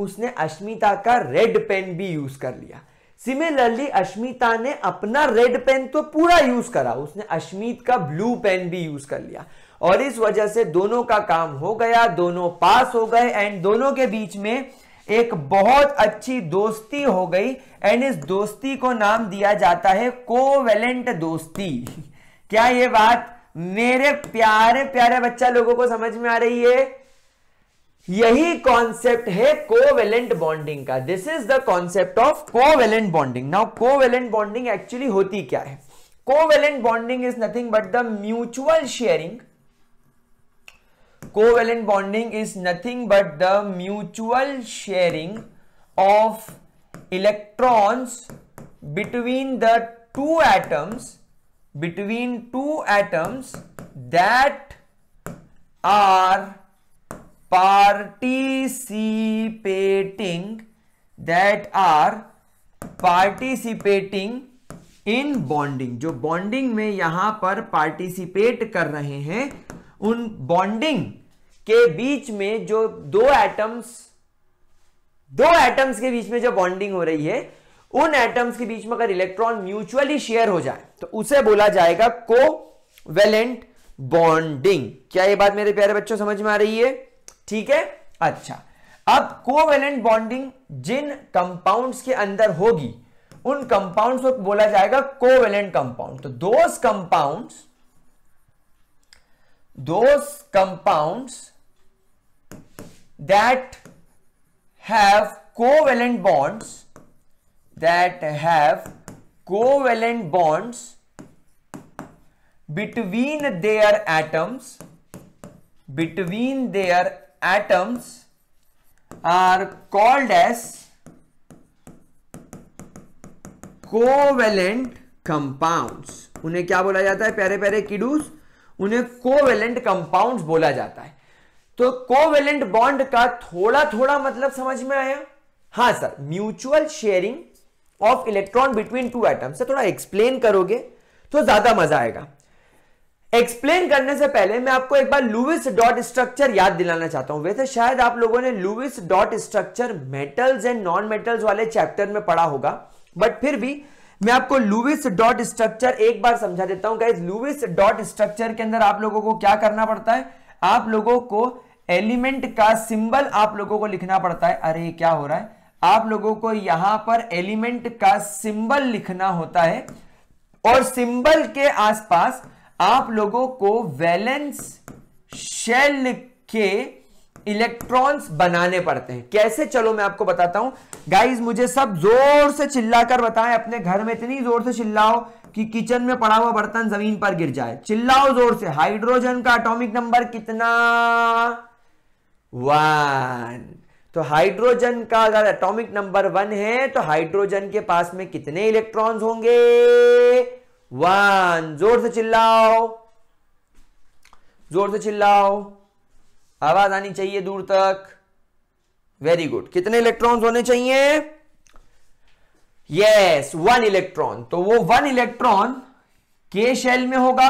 उसने अश्मिता का रेड पेन भी यूज कर लिया सिमिलरली अश्मिता ने अपना रेड पेन तो पूरा यूज करा उसने अश्मित का ब्लू पेन भी यूज कर लिया और इस वजह से दोनों का काम हो गया दोनों पास हो गए एंड दोनों के बीच में एक बहुत अच्छी दोस्ती हो गई एंड इस दोस्ती को नाम दिया जाता है कोवेलेंट दोस्ती क्या ये बात मेरे प्यारे प्यारे बच्चा लोगों को समझ में आ रही है यही कॉन्सेप्ट है कोवेलेंट बॉन्डिंग का this is the concept of covalent bonding now covalent bonding actually होती क्या है covalent bonding is nothing but the mutual sharing covalent bonding is nothing but the mutual sharing of electrons between the two atoms between two atoms that are participating that are participating in bonding जो bonding में यहां पर participate कर रहे हैं उन bonding के बीच में जो दो एटम्स दो एटम्स के बीच में जो बॉन्डिंग हो रही है उन एटम्स के बीच में अगर इलेक्ट्रॉन म्यूचुअली शेयर हो जाए तो उसे बोला जाएगा को वेलेंट बॉन्डिंग क्या ये बात मेरे प्यारे बच्चों समझ में आ रही है ठीक है अच्छा अब कोवेलेंट बॉन्डिंग जिन कंपाउंड्स के अंदर होगी उन कंपाउंड्स को बोला जाएगा कोवेलेंट कंपाउंड तो those compounds those compounds that have covalent bonds that have covalent bonds between their atoms between their atoms are called as covalent compounds उन्हें क्या बोला जाता है प्यारे प्यारे किडूस उन्हें कोवेलेंट कंपाउंड्स बोला जाता है तो कोवेलेंट बॉन्ड का थोड़ा थोड़ा मतलब समझ में आया हाँ sir mutual sharing of electron between two atoms से थोड़ा एक्सप्लेन करोगे तो ज्यादा मजा आएगा एक्सप्लेन करने से पहले मैं आपको एक बार लुविस डॉट स्ट्रक्चर याद दिलाना चाहता हूं वैसे शायद आप लोगों ने Lewis dot structure metals and non metals वाले चैप्टर में पढ़ा होगा बट फिर भी मैं आपको लुविस डॉट स्ट्रक्चर एक बार समझा देता हूं लुविस डॉट स्ट्रक्चर के अंदर आप लोगों को क्या करना पड़ता है आप लोगों को एलिमेंट का सिंबल आप लोगों को लिखना पड़ता है अरे क्या हो रहा है आप लोगों को यहां पर एलिमेंट का सिंबल लिखना होता है और सिंबल के आसपास आप लोगों को वैलेंस शेल के इलेक्ट्रॉन्स बनाने पड़ते हैं कैसे चलो मैं आपको बताता हूं गाइस मुझे सब जोर से चिल्लाकर बताएं अपने घर में इतनी जोर से चिल्लाओ कि किचन में पड़ा हुआ बर्तन जमीन पर गिर जाए चिल्लाओ जोर से हाइड्रोजन का एटॉमिक नंबर कितना वन तो हाइड्रोजन का अगर एटॉमिक नंबर वन है तो हाइड्रोजन के पास में कितने इलेक्ट्रॉन्स होंगे वन जोर से चिल्लाओ जोर से चिल्लाओ आवाज आनी चाहिए दूर तक वेरी गुड कितने इलेक्ट्रॉन्स होने चाहिए यस वन इलेक्ट्रॉन तो वो वन इलेक्ट्रॉन के शेल में होगा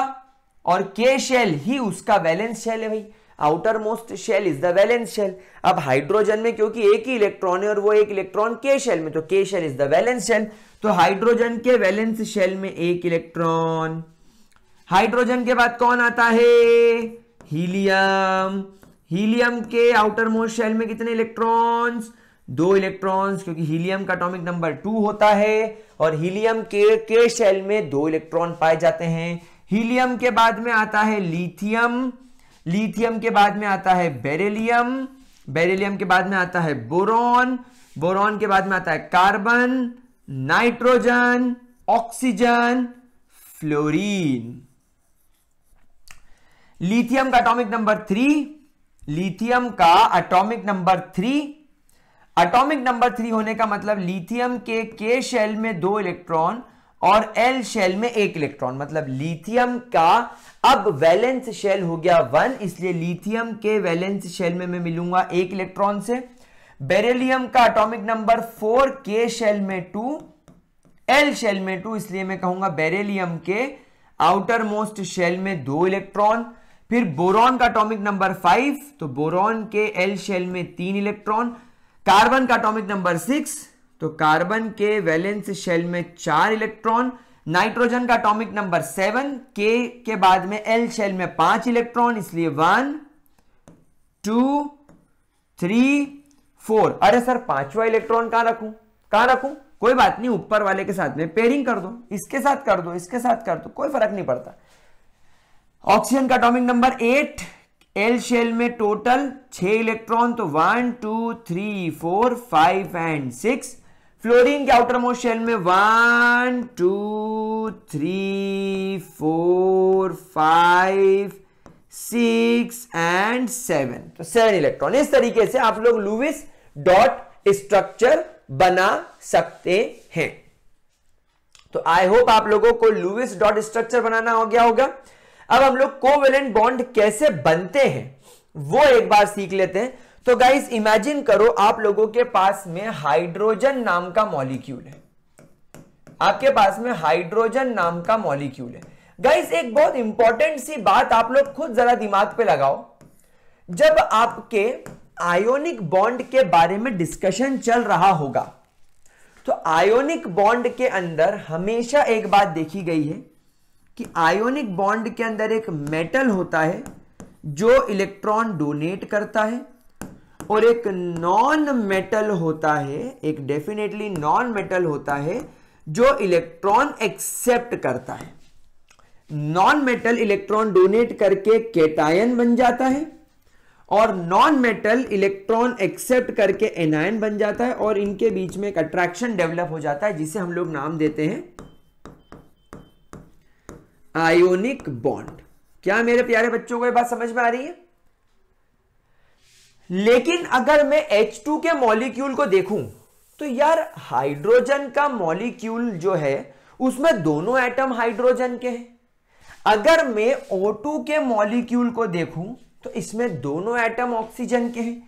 और के शेल ही उसका वैलेंस शेल है भाई outermost shell is the valence shell अब हाइड्रोजन में क्योंकि एक ही इलेक्ट्रॉन है और वो एक इलेक्ट्रॉन के शेल में तो, तो के shell is the valence shell तो हाइड्रोजन के वैलेंस शेल में एक इलेक्ट्रॉन हाइड्रोजन के बाद कौन आता है हीलियम हीलियम के आउटर मोस्ट शेल में कितने इलेक्ट्रॉन्स दो इलेक्ट्रॉन्स क्योंकि हीलियम का अटोमिक नंबर टू होता है और हीलियम के के शेल में दो इलेक्ट्रॉन पाए जाते हैं हीलियम के बाद में आता है लिथियम लिथियम के बाद में आता है बेरिलियम बेरिलियम के बाद में आता है बोरॉन बोरॉन के बाद में आता है carbon nitrogen oxygen fluorine lithium का एटॉमिक नंबर थ्री लिथियम का atomic number three atomic number three होने का मतलब लिथियम के के शेल में दो इलेक्ट्रॉन और एल शेल में एक इलेक्ट्रॉन मतलब लिथियम का अब वैलेंस शेल हो गया वन इसलिए लिथियम के वैलेंस शेल में मैं मिलूंगा एक इलेक्ट्रॉन से बेरेलियम का एटॉमिक नंबर फोर के शेल में टू एल शेल में टू इसलिए मैं कहूंगा बेरेलियम के आउटर मोस्ट शेल में दो इलेक्ट्रॉन फिर बोरॉन का अटोमिक नंबर फाइव तो बोरॉन के एल शेल में तीन इलेक्ट्रॉन कार्बन का अटोमिक नंबर सिक्स तो कार्बन के वैलेंस शेल में चार इलेक्ट्रॉन नाइट्रोजन का अटोमिक नंबर सेवन के के बाद में एल शेल में पांच इलेक्ट्रॉन इसलिए वन टू थ्री फोर अरे सर पांचवा इलेक्ट्रॉन कहां रखूं कहां रखूं कोई बात नहीं ऊपर वाले के साथ में पेयरिंग कर दो इसके साथ कर दो इसके साथ कर दो कोई फर्क नहीं पड़ता ऑक्सीजन का atomic number eight L shell में टोटल छह इलेक्ट्रॉन तो one two three four five and six fluorine के आउटर मोस्ट शेल में one two three four five six and seven तो सेवन इलेक्ट्रॉन इस तरीके से आप लोग लुविस डॉट स्ट्रक्चर बना सकते हैं तो आई होप आप लोगों को लुविस डॉट स्ट्रक्चर बनाना हो गया होगा अब हम लोग कोवेलेंट बॉन्ड कैसे बनते हैं वो एक बार सीख लेते हैं तो गाइज इमेजिन करो आप लोगों के पास में हाइड्रोजन नाम का मॉलिक्यूल है आपके पास में हाइड्रोजन नाम का मॉलिक्यूल है गाइज एक बहुत इंपॉर्टेंट सी बात आप लोग खुद जरा दिमाग पे लगाओ जब आपके आयोनिक बॉन्ड के बारे में डिस्कशन चल रहा होगा तो आयोनिक बॉन्ड के अंदर हमेशा एक बात देखी गई है कि आयोनिक बॉन्ड के अंदर एक मेटल होता है जो इलेक्ट्रॉन डोनेट करता है और एक नॉन मेटल होता है एक डेफिनेटली नॉन मेटल होता है जो इलेक्ट्रॉन एक्सेप्ट करता है नॉन मेटल इलेक्ट्रॉन डोनेट करके केटायन बन जाता है और नॉन मेटल इलेक्ट्रॉन एक्सेप्ट करके एनायन बन जाता है और इनके बीच में एक अट्रैक्शन डेवलप हो जाता है जिसे हम लोग नाम देते हैं आयोनिक बॉन्ड क्या मेरे प्यारे बच्चों को यह बात समझ में आ रही है लेकिन अगर मैं H2 के मॉलिक्यूल को देखूं तो यार हाइड्रोजन का मॉलिक्यूल जो है उसमें दोनों एटम हाइड्रोजन के हैं अगर मैं O2 के मॉलिक्यूल को देखूं तो इसमें दोनों एटम ऑक्सीजन के हैं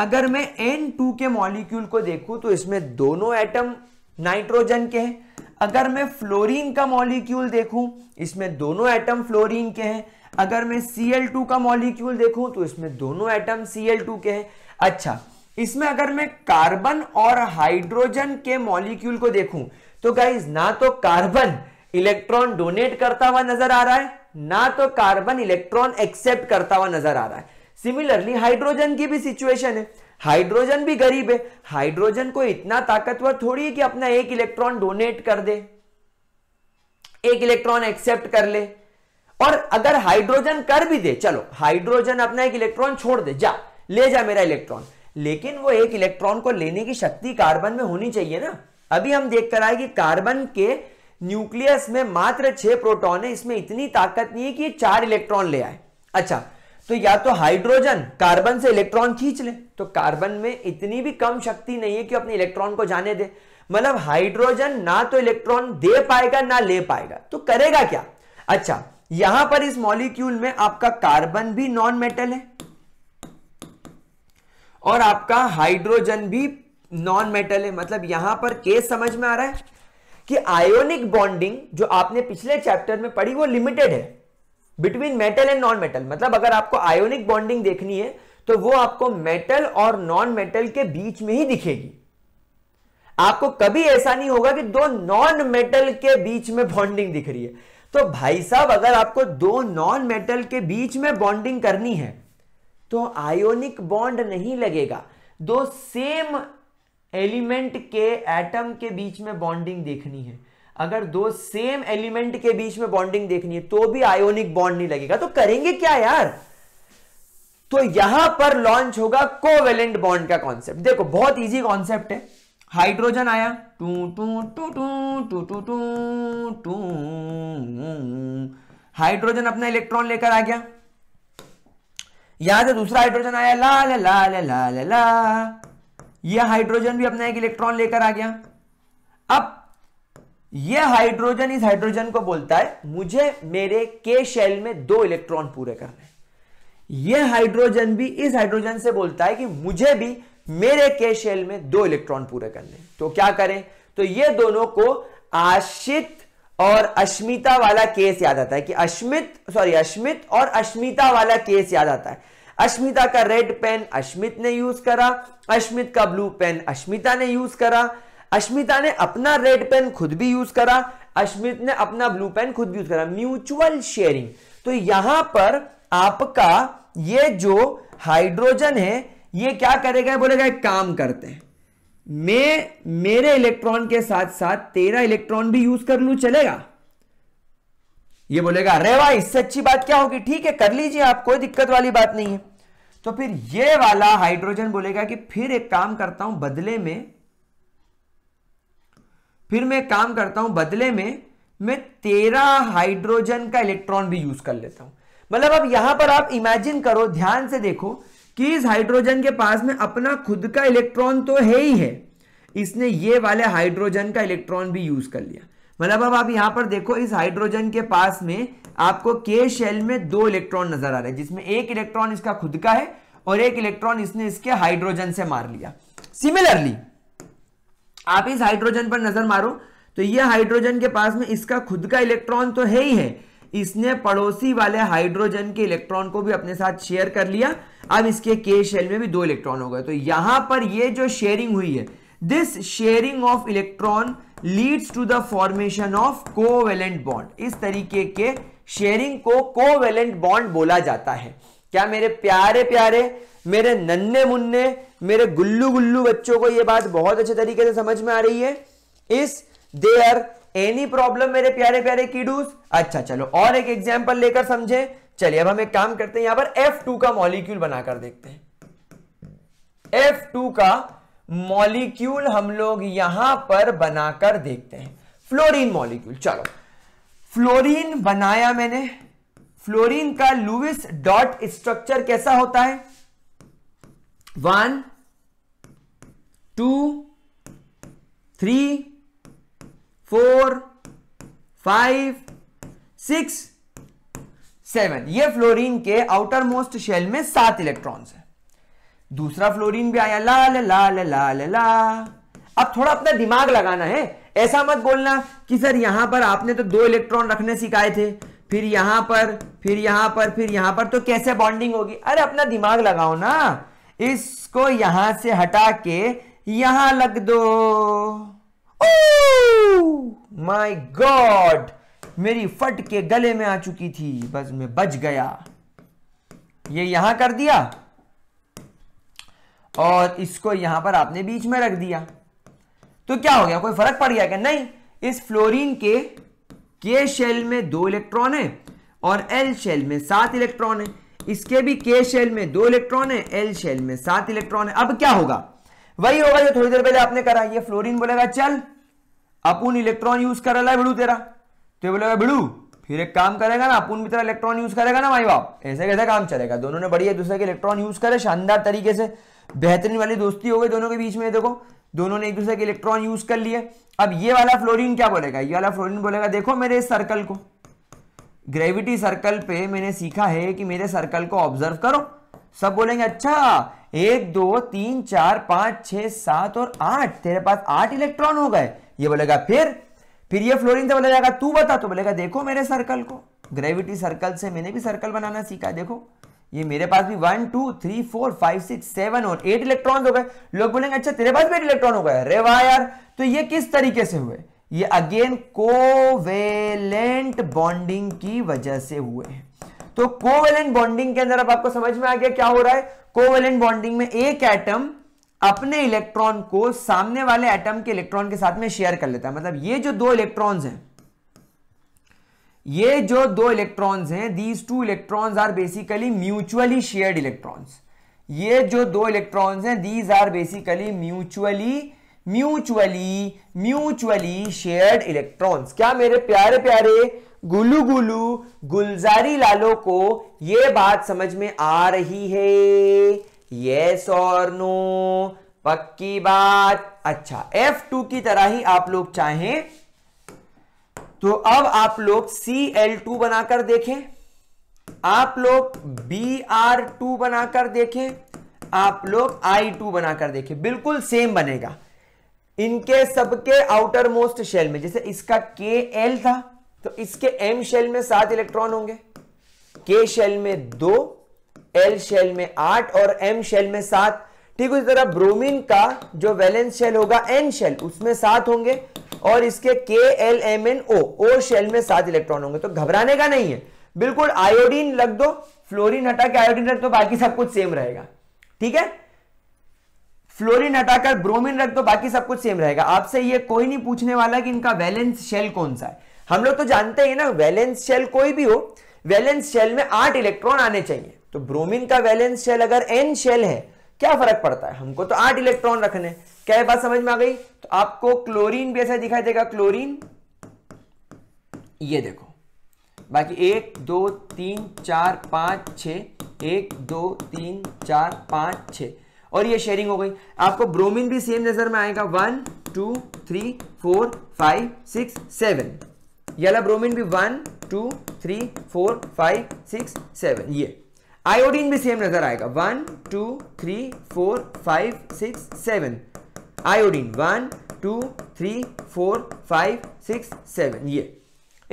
अगर मैं N2 के मॉलिक्यूल को देखूं तो इसमें दोनों एटम नाइट्रोजन के हैं अगर मैं फ्लोरीन का मॉलिक्यूल देखूं इसमें दोनों एटम फ्लोरीन के हैं अगर मैं Cl2 का मॉलिक्यूल देखूं तो इसमें दोनों एटम Cl2 के हैं अच्छा इसमें अगर मैं कार्बन और हाइड्रोजन के मॉलिक्यूल को देखूं तो गाइज ना तो कार्बन इलेक्ट्रॉन डोनेट करता हुआ नजर आ रहा है ना तो कार्बन इलेक्ट्रॉन एक्सेप्ट करता हुआ नजर आ रहा है सिमिलरली हाइड्रोजन की भी सिचुएशन है हाइड्रोजन भी गरीब है हाइड्रोजन को इतना ताकतवर थोड़ी है कि अपना एक इलेक्ट्रॉन डोनेट कर दे एक इलेक्ट्रॉन एक्सेप्ट कर ले और अगर हाइड्रोजन कर भी दे चलो हाइड्रोजन अपना एक इलेक्ट्रॉन छोड़ दे जा ले जा मेरा इलेक्ट्रॉन लेकिन वो एक इलेक्ट्रॉन को लेने की शक्ति कार्बन में होनी चाहिए ना अभी हम देख कर आए कि कार्बन के न्यूक्लियस में मात्र छह प्रोटॉन है इसमें इतनी ताकत नहीं है कि ये चार इलेक्ट्रॉन ले आए अच्छा तो या तो हाइड्रोजन कार्बन से इलेक्ट्रॉन खींच ले तो कार्बन में इतनी भी कम शक्ति नहीं है कि अपने इलेक्ट्रॉन को जाने दे मतलब हाइड्रोजन ना तो इलेक्ट्रॉन दे पाएगा ना ले पाएगा तो करेगा क्या अच्छा यहां पर इस मॉलिक्यूल में आपका कार्बन भी नॉन मेटल है और आपका हाइड्रोजन भी नॉन मेटल है मतलब यहां पर केस समझ में आ रहा है कि आयोनिक बॉन्डिंग जो आपने पिछले चैप्टर में पढ़ी वो लिमिटेड है between metal and non metal मतलब अगर आपको आयोनिक बॉन्डिंग देखनी है तो वो आपको मेटल और नॉन मेटल के बीच में ही दिखेगी आपको कभी ऐसा नहीं होगा कि दो नॉन मेटल के बीच में बॉन्डिंग दिख रही है तो भाई साहब अगर आपको दो नॉन मेटल के बीच में बॉन्डिंग करनी है तो आयोनिक बॉन्ड नहीं लगेगा दो सेम एलिमेंट के एटम के बीच में बॉन्डिंग देखनी है अगर दो सेम एलिमेंट के बीच में बॉन्डिंग देखनी है तो भी आयोनिक बॉन्ड नहीं लगेगा तो करेंगे क्या यार तो यहां पर लॉन्च होगा कोवेलेंट बॉन्ड का कॉन्सेप्ट देखो बहुत इजी कॉन्सेप्ट है हाइड्रोजन आया two two two two two two two two hydrogen अपना इलेक्ट्रॉन लेकर आ गया यहां से दूसरा हाइड्रोजन आया ला ला ला ला ला ला ला यह हाइड्रोजन भी अपना एक इलेक्ट्रॉन लेकर आ गया अब यह हाइड्रोजन इस हाइड्रोजन को बोलता है मुझे मेरे के शेल में दो इलेक्ट्रॉन पूरे करने ये हाइड्रोजन भी इस हाइड्रोजन से बोलता है कि मुझे भी मेरे के शेल में दो इलेक्ट्रॉन पूरे करने तो क्या करें तो ये दोनों को आशित और अश्मिता वाला केस याद आता है कि अश्मित सॉरी अश्मित और अश्मिता वाला केस याद आता है अश्मिता का रेड पेन अश्मित ने यूज करा अश्मित का ब्लू पेन अश्मिता ने यूज करा अश्मिता ने अपना रेड पेन खुद भी यूज करा अश्मित ने अपना ब्लू पेन खुद भी यूज करा म्यूचुअल शेयरिंग तो यहां पर आपका ये जो हाइड्रोजन है ये क्या करेगा बोलेगा एक काम करते हैं मैं मेरे इलेक्ट्रॉन के साथ साथ तेरा इलेक्ट्रॉन भी यूज कर लू चलेगा ये बोलेगा अरे वाह इससे अच्छी बात क्या होगी ठीक है कर लीजिए आप कोई दिक्कत वाली बात नहीं है तो फिर ये वाला हाइड्रोजन बोलेगा कि फिर एक काम करता हूं बदले में फिर मैं काम करता हूं बदले में मैं तेरा हाइड्रोजन का इलेक्ट्रॉन भी यूज कर लेता हूं मतलब अब यहां पर आप इमेजिन करो ध्यान से देखो कि इस हाइड्रोजन के पास में अपना खुद का इलेक्ट्रॉन तो है ही है इसने ये वाले हाइड्रोजन का इलेक्ट्रॉन भी यूज कर लिया मतलब अब आप यहां पर देखो इस हाइड्रोजन के पास में आपको के शेल में दो इलेक्ट्रॉन नजर आ रहे हैं जिसमें एक इलेक्ट्रॉन इसका खुद का है और एक इलेक्ट्रॉन इसने इसके हाइड्रोजन से मार लिया सिमिलरली आप इस हाइड्रोजन पर नजर मारो तो यह हाइड्रोजन के पास में इसका खुद का इलेक्ट्रॉन तो है ही है इसने पड़ोसी वाले हाइड्रोजन के इलेक्ट्रॉन को भी अपने साथ शेयर कर लिया अब इसके के शेल में भी दो इलेक्ट्रॉन हो गए तो यहां पर ये जो शेयरिंग हुई है this sharing of electron leads to the formation of covalent bond इस तरीके के शेयरिंग को कोवेलेंट बॉन्ड बोला जाता है क्या मेरे प्यारे प्यारे मेरे नन्हे मुन्ने मेरे गुल्लू गुल्लू बच्चों को यह बात बहुत अच्छे तरीके से समझ में आ रही है इस देयर एनी प्रॉब्लम मेरे प्यारे प्यारे कीडूस अच्छा चलो और एक एग्जाम्पल लेकर समझे चलिए अब हम एक काम करते हैं यहां पर F2 का मॉलिक्यूल बनाकर देखते हैं F2 का मॉलिक्यूल हम लोग यहां पर बनाकर देखते हैं फ्लोरीन मॉलिक्यूल चलो फ्लोरीन बनाया मैंने फ्लोरीन का लुइस डॉट स्ट्रक्चर कैसा होता है one two three four five six seven ये फ्लोरीन के आउटर मोस्ट शेल में सात इलेक्ट्रॉन्स है दूसरा फ्लोरीन भी आया ला ला ला ला ला ला ला अब थोड़ा अपना दिमाग लगाना है ऐसा मत बोलना कि सर यहां पर आपने तो दो इलेक्ट्रॉन रखने सिखाए थे फिर यहां पर फिर यहां पर फिर यहां पर तो कैसे बॉन्डिंग होगी अरे अपना दिमाग लगाओ ना इसको यहां से हटा के यहां लग दो माई गॉड मेरी फट के गले में आ चुकी थी बस मैं बच गया ये यहां कर दिया और इसको यहां पर आपने बीच में रख दिया तो क्या हो गया कोई फर्क पड़ गया क्या नहीं इस फ्लोरीन के के शेल में दो इलेक्ट्रॉन है और एल शेल में सात इलेक्ट्रॉन है इसके भी के शेल में दो इलेक्ट्रॉन है एल शेल में सात इलेक्ट्रॉन है अब क्या होगा वही होगा जो थोड़ी देर पहले आपने करा ये फ्लोरीन बोलेगा चल अपून इलेक्ट्रॉन यूज कर रहा है भिड़ू तेरा तो बोलेगा भिड़ू फिर एक काम करेगा ना अपन भी तेरा इलेक्ट्रॉन यूज करेगा ना माई बाप ऐसे कैसे काम चलेगा दोनों ने बढ़िया दूसरे के इलेक्ट्रॉन यूज करे शानदार तरीके से बेहतरीन वाली दोस्ती हो गई दोनों के बीच में देखो दोनों ने एक दूसरे के इलेक्ट्रॉन यूज कर लिए अब ये वाला फ्लोरिन क्या बोलेगा ये वाला फ्लोरिन बोलेगा देखो मेरे इस सर्कल को ग्रेविटी सर्कल पे मैंने सीखा है कि मेरे सर्कल को ऑब्जर्व करो सब बोलेंगे अच्छा एक दो तीन चार पांच छह सात और आठ तेरे पास आठ इलेक्ट्रॉन हो गए ये बोलेगा फिर फिर ये फ्लोरिन से बोला जाएगा तू बता तो बोलेगा देखो मेरे सर्कल को ग्रेविटी सर्कल से मैंने भी सर्कल बनाना सीखा देखो ये मेरे पास भी one two three four five six seven और एट इलेक्ट्रॉन हो गए लोग बोलेंगे अच्छा तेरे पास भी एट इलेक्ट्रॉन हो गए रे वाह यार तो ये किस तरीके से हुए ये अगेन कोवेलेंट बॉन्डिंग की वजह से हुए हैं तो कोवेलेंट बॉन्डिंग के अंदर अब आपको समझ में आ गया क्या हो रहा है कोवेलेंट बॉन्डिंग में एक एटम अपने इलेक्ट्रॉन को सामने वाले एटम के इलेक्ट्रॉन के साथ में शेयर कर लेता है मतलब ये जो दो इलेक्ट्रॉन्स हैं ये जो दो इलेक्ट्रॉन्स हैं these two electrons are basically mutually shared electrons ये जो दो इलेक्ट्रॉन्स हैं these are basically mutually mutually mutually shared electrons क्या मेरे प्यारे प्यारे गुलू गुलू गुलजारी लालो को यह बात समझ में आ रही है यस और नो पक्की बात अच्छा एफ टू की तरह ही आप लोग चाहें तो अब आप लोग सी एल टू बनाकर देखें आप लोग बी आर टू बनाकर देखें आप लोग आई टू बनाकर देखें बिल्कुल सेम बनेगा इनके सबके आउटर मोस्ट शेल में जैसे इसका के एल था तो इसके एम शेल में सात इलेक्ट्रॉन होंगे के शेल में दो एल शेल में आठ और एम शेल में सात ठीक उसी तरह ब्रोमीन का जो वैलेंस शेल होगा एन शेल उसमें सात होंगे और इसके K L M N O O shell में सात इलेक्ट्रॉन होंगे तो घबराने का नहीं है बिल्कुल आयोडीन लग दो फ्लोरीन हटा के आयोडीन रख दो बाकी सब कुछ सेम रहेगा ठीक है फ्लोरीन हटाकर ब्रोमीन रख दो बाकी सब कुछ सेम रहेगा आपसे ये कोई नहीं पूछने वाला कि इनका वैलेंस शेल कौन सा है हम लोग तो जानते हैं ना वैलेंस शेल कोई भी हो वैलेंस शेल में आठ इलेक्ट्रॉन आने चाहिए तो ब्रोमीन का वैलेंस शेल अगर एन शेल है क्या फर्क पड़ता है हमको तो आठ इलेक्ट्रॉन रखने क्या बात समझ में आ गई तो आपको क्लोरीन भी ऐसा दिखाई देगा क्लोरीन ये देखो बाकी एक दो तीन चार पांच छ एक दो तीन चार पांच छ और ये शेयरिंग हो गई आपको ब्रोमीन भी सेम नजर में आएगा one two three four five six seven ये ब्रोमीन भी one two three four five six seven ये आयोडीन भी सेम नजर आएगा one two three four five six seven iodine one two three four five six seven ये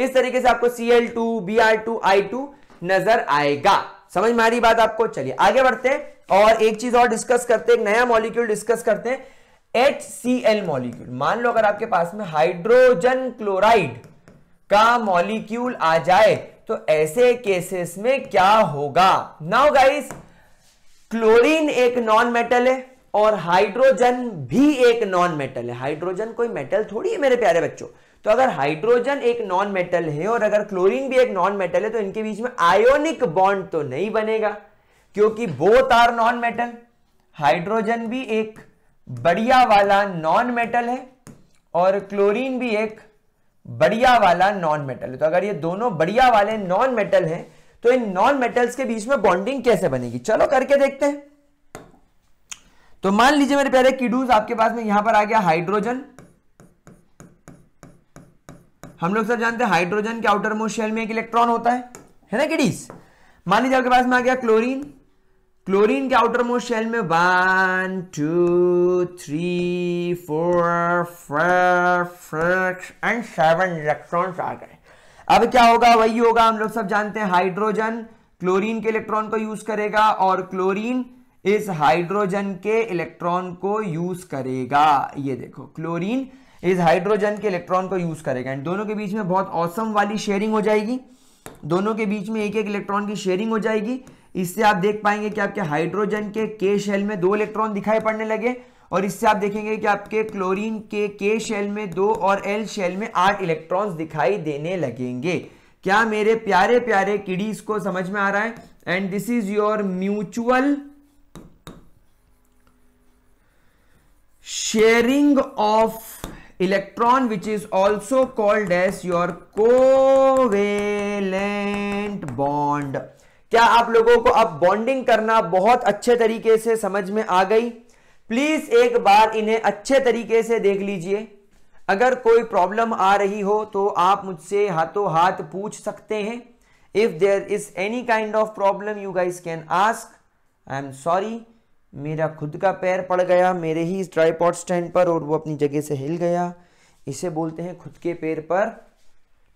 इस तरीके से आपको C L two B R two I two नजर आएगा समझ में आ रही बात आपको चलिए आगे बढ़ते हैं और एक चीज और डिस्कस करते हैं एक नया मॉलिक्यूल डिस्कस करते हैं एच सी एल मॉलिक्यूल मान लो अगर आपके पास में हाइड्रोजन क्लोराइड का मॉलिक्यूल आ जाए तो ऐसे केसेस में क्या होगा नाउ गाइस क्लोरीन एक नॉन मेटल है और हाइड्रोजन भी एक नॉन मेटल है हाइड्रोजन कोई मेटल थोड़ी है मेरे प्यारे बच्चों तो अगर हाइड्रोजन एक नॉन मेटल है और अगर क्लोरीन भी एक नॉन मेटल है तो इनके बीच में आयोनिक बॉन्ड तो नहीं बनेगा क्योंकि both are non metal hydrogen भी एक बढ़िया वाला नॉन मेटल है और क्लोरीन भी एक बढ़िया वाला नॉन मेटल है तो अगर ये दोनों बढ़िया वाले नॉन मेटल हैं तो इन नॉन मेटल्स के बीच में बॉन्डिंग कैसे बनेगी चलो करके देखते हैं तो मान लीजिए मेरे प्यारे किडूज आपके पास में यहां पर आ गया हाइड्रोजन हम लोग सब जानते हैं हाइड्रोजन के आउटर मोस्ट शेल में एक इलेक्ट्रॉन होता है है ना किडीज मान लीजिए आपके पास में आ गया क्लोरीन क्लोरीन के आउटर मोस्ट शेल में one two three four six and seven electrons आ गए अब क्या होगा वही होगा हम लोग सब जानते हैं हाइड्रोजन क्लोरीन के इलेक्ट्रॉन को यूज करेगा और क्लोरीन इस हाइड्रोजन के इलेक्ट्रॉन को यूज करेगा ये देखो क्लोरीन इस हाइड्रोजन के इलेक्ट्रॉन को यूज करेगा एंड दोनों के बीच में बहुत औसम वाली शेयरिंग हो जाएगी दोनों के बीच में एक एक इलेक्ट्रॉन की शेयरिंग हो जाएगी इससे आप देख पाएंगे कि आपके हाइड्रोजन के के शेल में दो इलेक्ट्रॉन दिखाई पड़ने लगे और इससे आप देखेंगे कि आपके क्लोरीन के के शेल में दो और एल शेल में आठ इलेक्ट्रॉन्स दिखाई देने लगेंगे क्या मेरे प्यारे प्यारे किडीज को समझ में आ रहा है and this is your mutual sharing of electron which is also called as your covalent bond क्या आप लोगों को अब बॉन्डिंग करना बहुत अच्छे तरीके से समझ में आ गई प्लीज एक बार इन्हें अच्छे तरीके से देख लीजिए अगर कोई प्रॉब्लम आ रही हो तो आप मुझसे हाथों हाथ पूछ सकते हैं if there is any kind of problem you guys can ask I am sorry मेरा खुद का पैर पड़ गया मेरे ही ट्राईपॉड स्टैंड पर और वो अपनी जगह से हिल गया इसे बोलते हैं खुद के पैर पर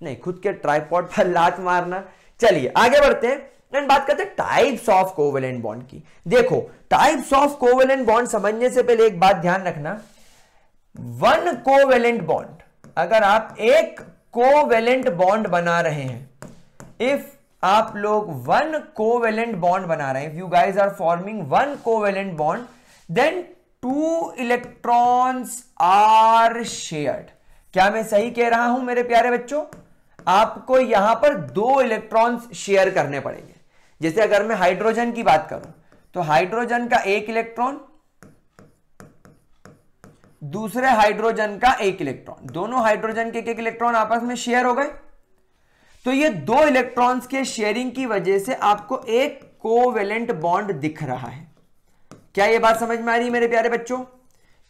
नहीं खुद के ट्राईपॉड पर लात मारना चलिए आगे बढ़ते हैं एंड बात करते हैं टाइप्स ऑफ कोवेलेंट बॉन्ड की देखो टाइप्स ऑफ कोवेलेंट बॉन्ड समझने से पहले एक बात ध्यान रखना वन कोवेलेंट बॉन्ड अगर आप एक कोवेलेंट बॉन्ड बना रहे हैं इफ आप लोग वन कोवेलेंट बॉन्ड बना रहे हैं if you guys are forming one covalent bond then two electrons are shared क्या मैं सही कह रहा हूं मेरे प्यारे बच्चों आपको यहां पर दो इलेक्ट्रॉन्स शेयर करने पड़ेंगे जैसे अगर मैं हाइड्रोजन की बात करूं तो हाइड्रोजन का एक इलेक्ट्रॉन दूसरे हाइड्रोजन का एक इलेक्ट्रॉन दोनों हाइड्रोजन के एक इलेक्ट्रॉन आपस में शेयर हो गए तो ये दो इलेक्ट्रॉन्स के शेयरिंग की वजह से आपको एक कोवेलेंट बॉन्ड दिख रहा है क्या ये बात समझ में आ रही है मेरे प्यारे बच्चों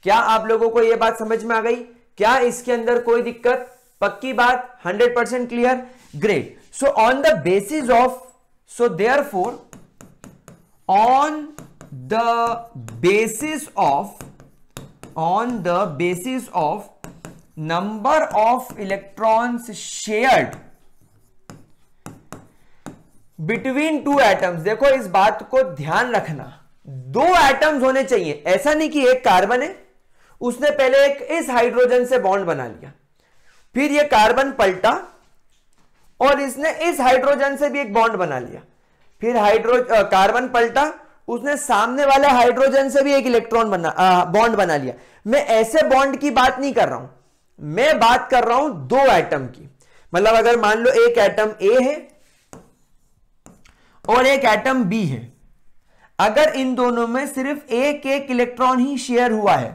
क्या आप लोगों को यह बात समझ में आ गई क्या इसके अंदर कोई दिक्कत पक्की बात 100 percent clear great so on the basis of so therefore on the basis of on the basis of number of electrons shared between two atoms देखो इस बात को ध्यान रखना दो एटम्स होने चाहिए ऐसा नहीं कि एक कार्बन है उसने पहले एक इस हाइड्रोजन से बॉन्ड बना लिया फिर ये कार्बन पलटा और इसने इस हाइड्रोजन से भी एक बॉन्ड बना लिया फिर हाइड्रो कार्बन पलटा उसने सामने वाले हाइड्रोजन से भी एक इलेक्ट्रॉन बना बॉन्ड बना लिया मैं ऐसे बॉन्ड की बात नहीं कर रहा हूं मैं बात कर रहा हूं दो एटम की मतलब अगर मान लो एक एटम ए है और एक एटम बी है अगर इन दोनों में सिर्फ एक एक इलेक्ट्रॉन ही शेयर हुआ है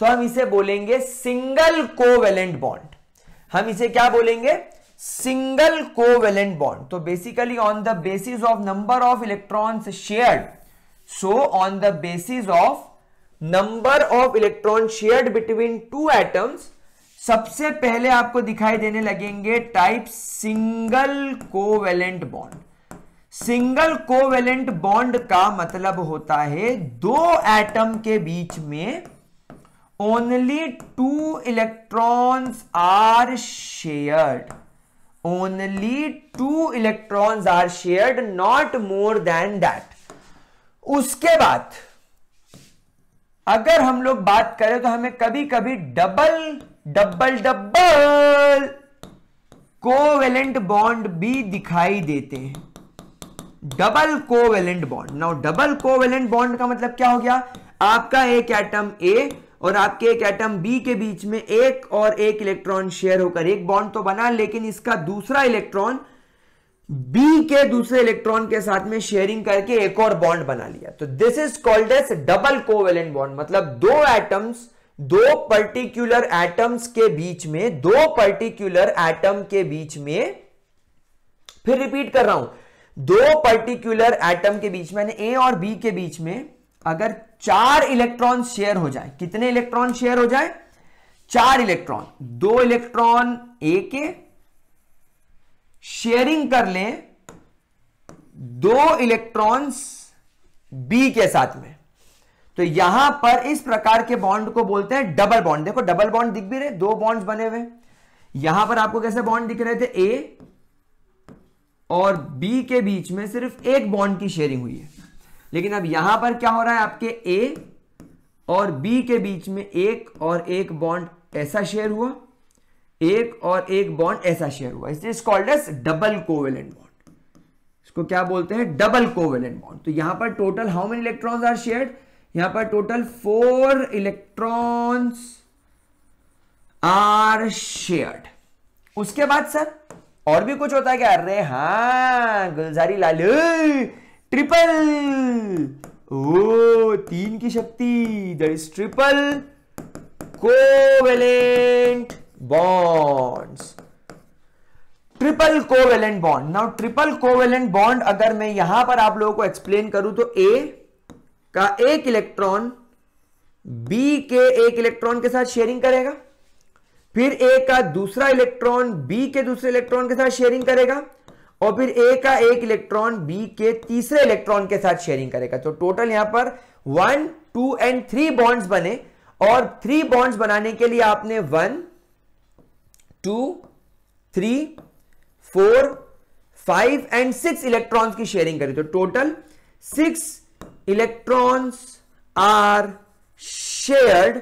तो हम इसे बोलेंगे सिंगल कोवेलेंट बॉन्ड हम इसे क्या बोलेंगे सिंगल कोवेलेंट बॉन्ड तो basically on the basis of number of electrons shared so on the basis of number of electron shared between two atoms सबसे पहले आपको दिखाई देने लगेंगे type single covalent bond single covalent bond का मतलब होता है दो एटम के बीच में only two electrons are shared only two electrons are shared not more than that उसके बाद अगर हम लोग बात करें तो हमें कभी कभी double double double covalent bond भी दिखाई देते हैं double covalent bond now double covalent bond का मतलब क्या हो गया आपका एक एटम ए और आपके एक एटम बी के बीच में एक और एक इलेक्ट्रॉन शेयर होकर एक बॉन्ड तो बना लेकिन इसका दूसरा इलेक्ट्रॉन बी के दूसरे इलेक्ट्रॉन के साथ में शेयरिंग करके एक और बॉन्ड बना लिया तो this is called as double covalent bond मतलब दो एटम्स दो पर्टिकुलर एटम्स के बीच में दो पर्टिकुलर एटम के बीच में फिर रिपीट कर रहा हूं दो पर्टिकुलर एटम के बीच में ए और बी के बीच में अगर चार इलेक्ट्रॉन शेयर हो जाए कितने इलेक्ट्रॉन शेयर हो जाए चार इलेक्ट्रॉन दो इलेक्ट्रॉन ए के शेयरिंग कर लें दो इलेक्ट्रॉन्स बी के साथ में तो यहां पर इस प्रकार के बॉन्ड को बोलते हैं डबल बॉन्ड देखो डबल बॉन्ड दिख भी रहे दो बॉन्ड्स बने हुए यहां पर आपको कैसे बॉन्ड दिख रहे थे ए और बी के बीच में सिर्फ एक बॉन्ड की शेयरिंग हुई है लेकिन अब यहां पर क्या हो रहा है आपके ए और बी के बीच में एक और एक बॉन्ड ऐसा शेयर हुआ एक और एक बॉन्ड ऐसा शेयर हुआ इसलिए called as double covalent bond इसको क्या बोलते हैं डबल कोवेलेंट बॉन्ड तो यहां पर total how many electrons are share यहां पर total four electrons are shared उसके बाद सर और भी कुछ होता है क्या अरे हाँ गुलजारी लालू ट्रिपल ओ तीन की शक्ति there is triple covalent bonds triple covalent bond now triple covalent bond अगर मैं यहां पर आप लोगों को एक्सप्लेन करूं तो ए का एक इलेक्ट्रॉन बी के एक इलेक्ट्रॉन के साथ शेयरिंग करेगा फिर ए का दूसरा इलेक्ट्रॉन बी के दूसरे इलेक्ट्रॉन के साथ शेयरिंग करेगा और फिर ए का एक इलेक्ट्रॉन बी के तीसरे इलेक्ट्रॉन के साथ शेयरिंग करेगा तो टोटल यहां पर one two and three bonds बने और थ्री बॉन्ड्स बनाने के लिए आपने one two three four five and six electrons की शेयरिंग करी तो total six electrons are shared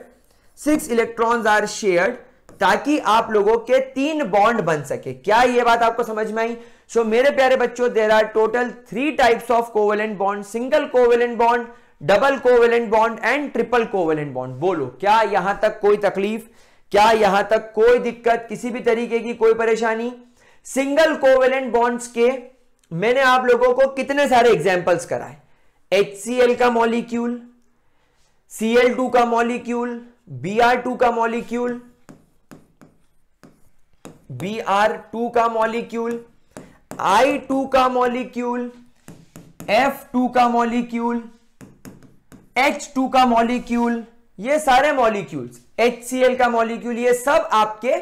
six electrons are shared ताकि आप लोगों के तीन बॉन्ड बन सके क्या यह बात आपको समझ में आई सो so, मेरे प्यारे बच्चों there are total three types of covalent bond single covalent bond double covalent bond and triple covalent bond बोलो क्या यहां तक कोई तकलीफ क्या यहां तक कोई दिक्कत किसी भी तरीके की कोई परेशानी सिंगल कोवेलेंट बॉन्ड्स के मैंने आप लोगों को कितने सारे एग्जाम्पल्स कराए एच का मॉलिक्यूल सी का मॉलिक्यूल बी का मॉलिक्यूल बी का मॉलिक्यूल आई टू का मॉलिक्यूल एफ टू का मॉलिक्यूल एच टू का मॉलिक्यूल ये सारे मॉलिक्यूल्स एच सी एल का मॉलिक्यूल ये सब आपके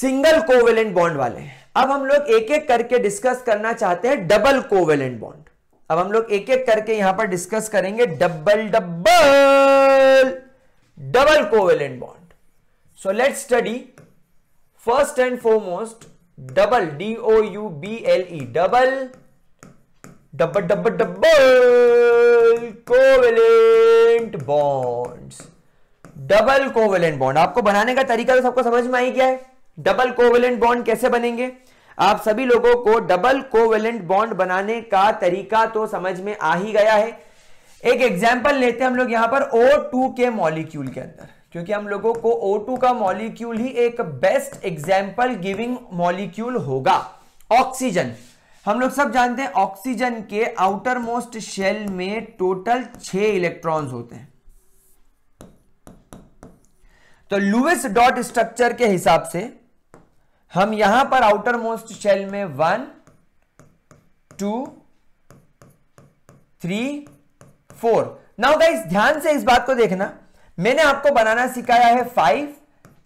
सिंगल कोवेलेंट बॉन्ड वाले हैं अब हम लोग एक एक करके डिस्कस करना चाहते हैं डबल कोवेलेंट बॉन्ड अब हम लोग एक एक करके यहां पर डिस्कस करेंगे double double double covalent bond so let study first and foremost double D O U B L E double double double double covalent bonds double covalent bond आपको बनाने का तरीका तो सबको समझ में आई क्या है डबल कोवेलेंट बॉन्ड कैसे बनेंगे आप सभी लोगों को डबल कोवेलेंट बॉन्ड बनाने का तरीका तो समझ में आ ही गया है एक एग्जाम्पल लेते हैं हम लोग यहां पर O2 के मॉलिक्यूल के अंदर क्योंकि हम लोगों को O2 का मॉलिक्यूल ही एक बेस्ट एग्जाम्पल गिविंग मॉलिक्यूल होगा ऑक्सीजन हम लोग सब जानते हैं ऑक्सीजन के आउटर मोस्ट शेल में टोटल छह इलेक्ट्रॉन्स होते हैं तो लुइस डॉट स्ट्रक्चर के हिसाब से हम यहां पर आउटर मोस्ट शेल में one two three four now guys ध्यान से इस बात को देखना मैंने आपको बनाना सिखाया है फाइव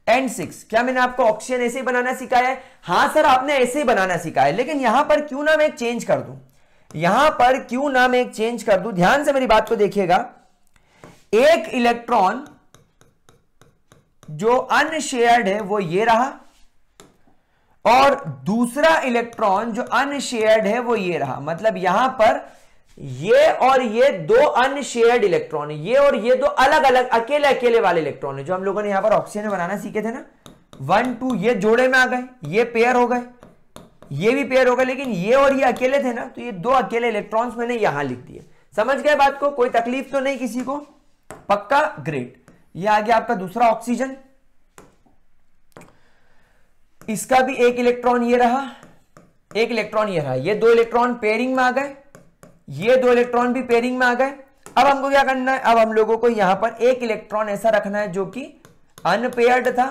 एंड सिक्स क्या मैंने आपको ऑक्सीजन ऐसे ही बनाना सिखाया है हाँ सर आपने ऐसे ही बनाना सिखाया है लेकिन यहां पर क्यों ना मैं एक चेंज कर दू यहां पर क्यों ना मैं एक चेंज कर दू ध्यान से मेरी बात को देखिएगा एक इलेक्ट्रॉन जो अनशेयर्ड है वो ये रहा और दूसरा इलेक्ट्रॉन जो अनशेयर्ड है वो ये रहा मतलब यहां पर ये और ये दो अनशेयर्ड इलेक्ट्रॉन है ये और ये दो अलग अलग अकेले अकेले वाले इलेक्ट्रॉन है जो हम लोगों ने यहां पर ऑक्सीजन बनाना सीखे थे ना वन टू ये जोड़े में आ गए ये पेयर हो गए ये भी पेयर हो गए लेकिन ये और ये अकेले थे ना तो ये दो अकेले इलेक्ट्रॉन मैंने यहां लिख दिए समझ गए बात को कोई तकलीफ तो नहीं किसी को पक्का ग्रेट ये आ गया आपका दूसरा ऑक्सीजन इसका भी एक इलेक्ट्रॉन ये रहा एक इलेक्ट्रॉन ये रहा ये दो इलेक्ट्रॉन पेयरिंग में आ गए ये दो इलेक्ट्रॉन भी पेयरिंग में आ गए अब हमको क्या करना है अब हम लोगों को यहां पर एक इलेक्ट्रॉन ऐसा रखना है जो कि अनपेयर्ड था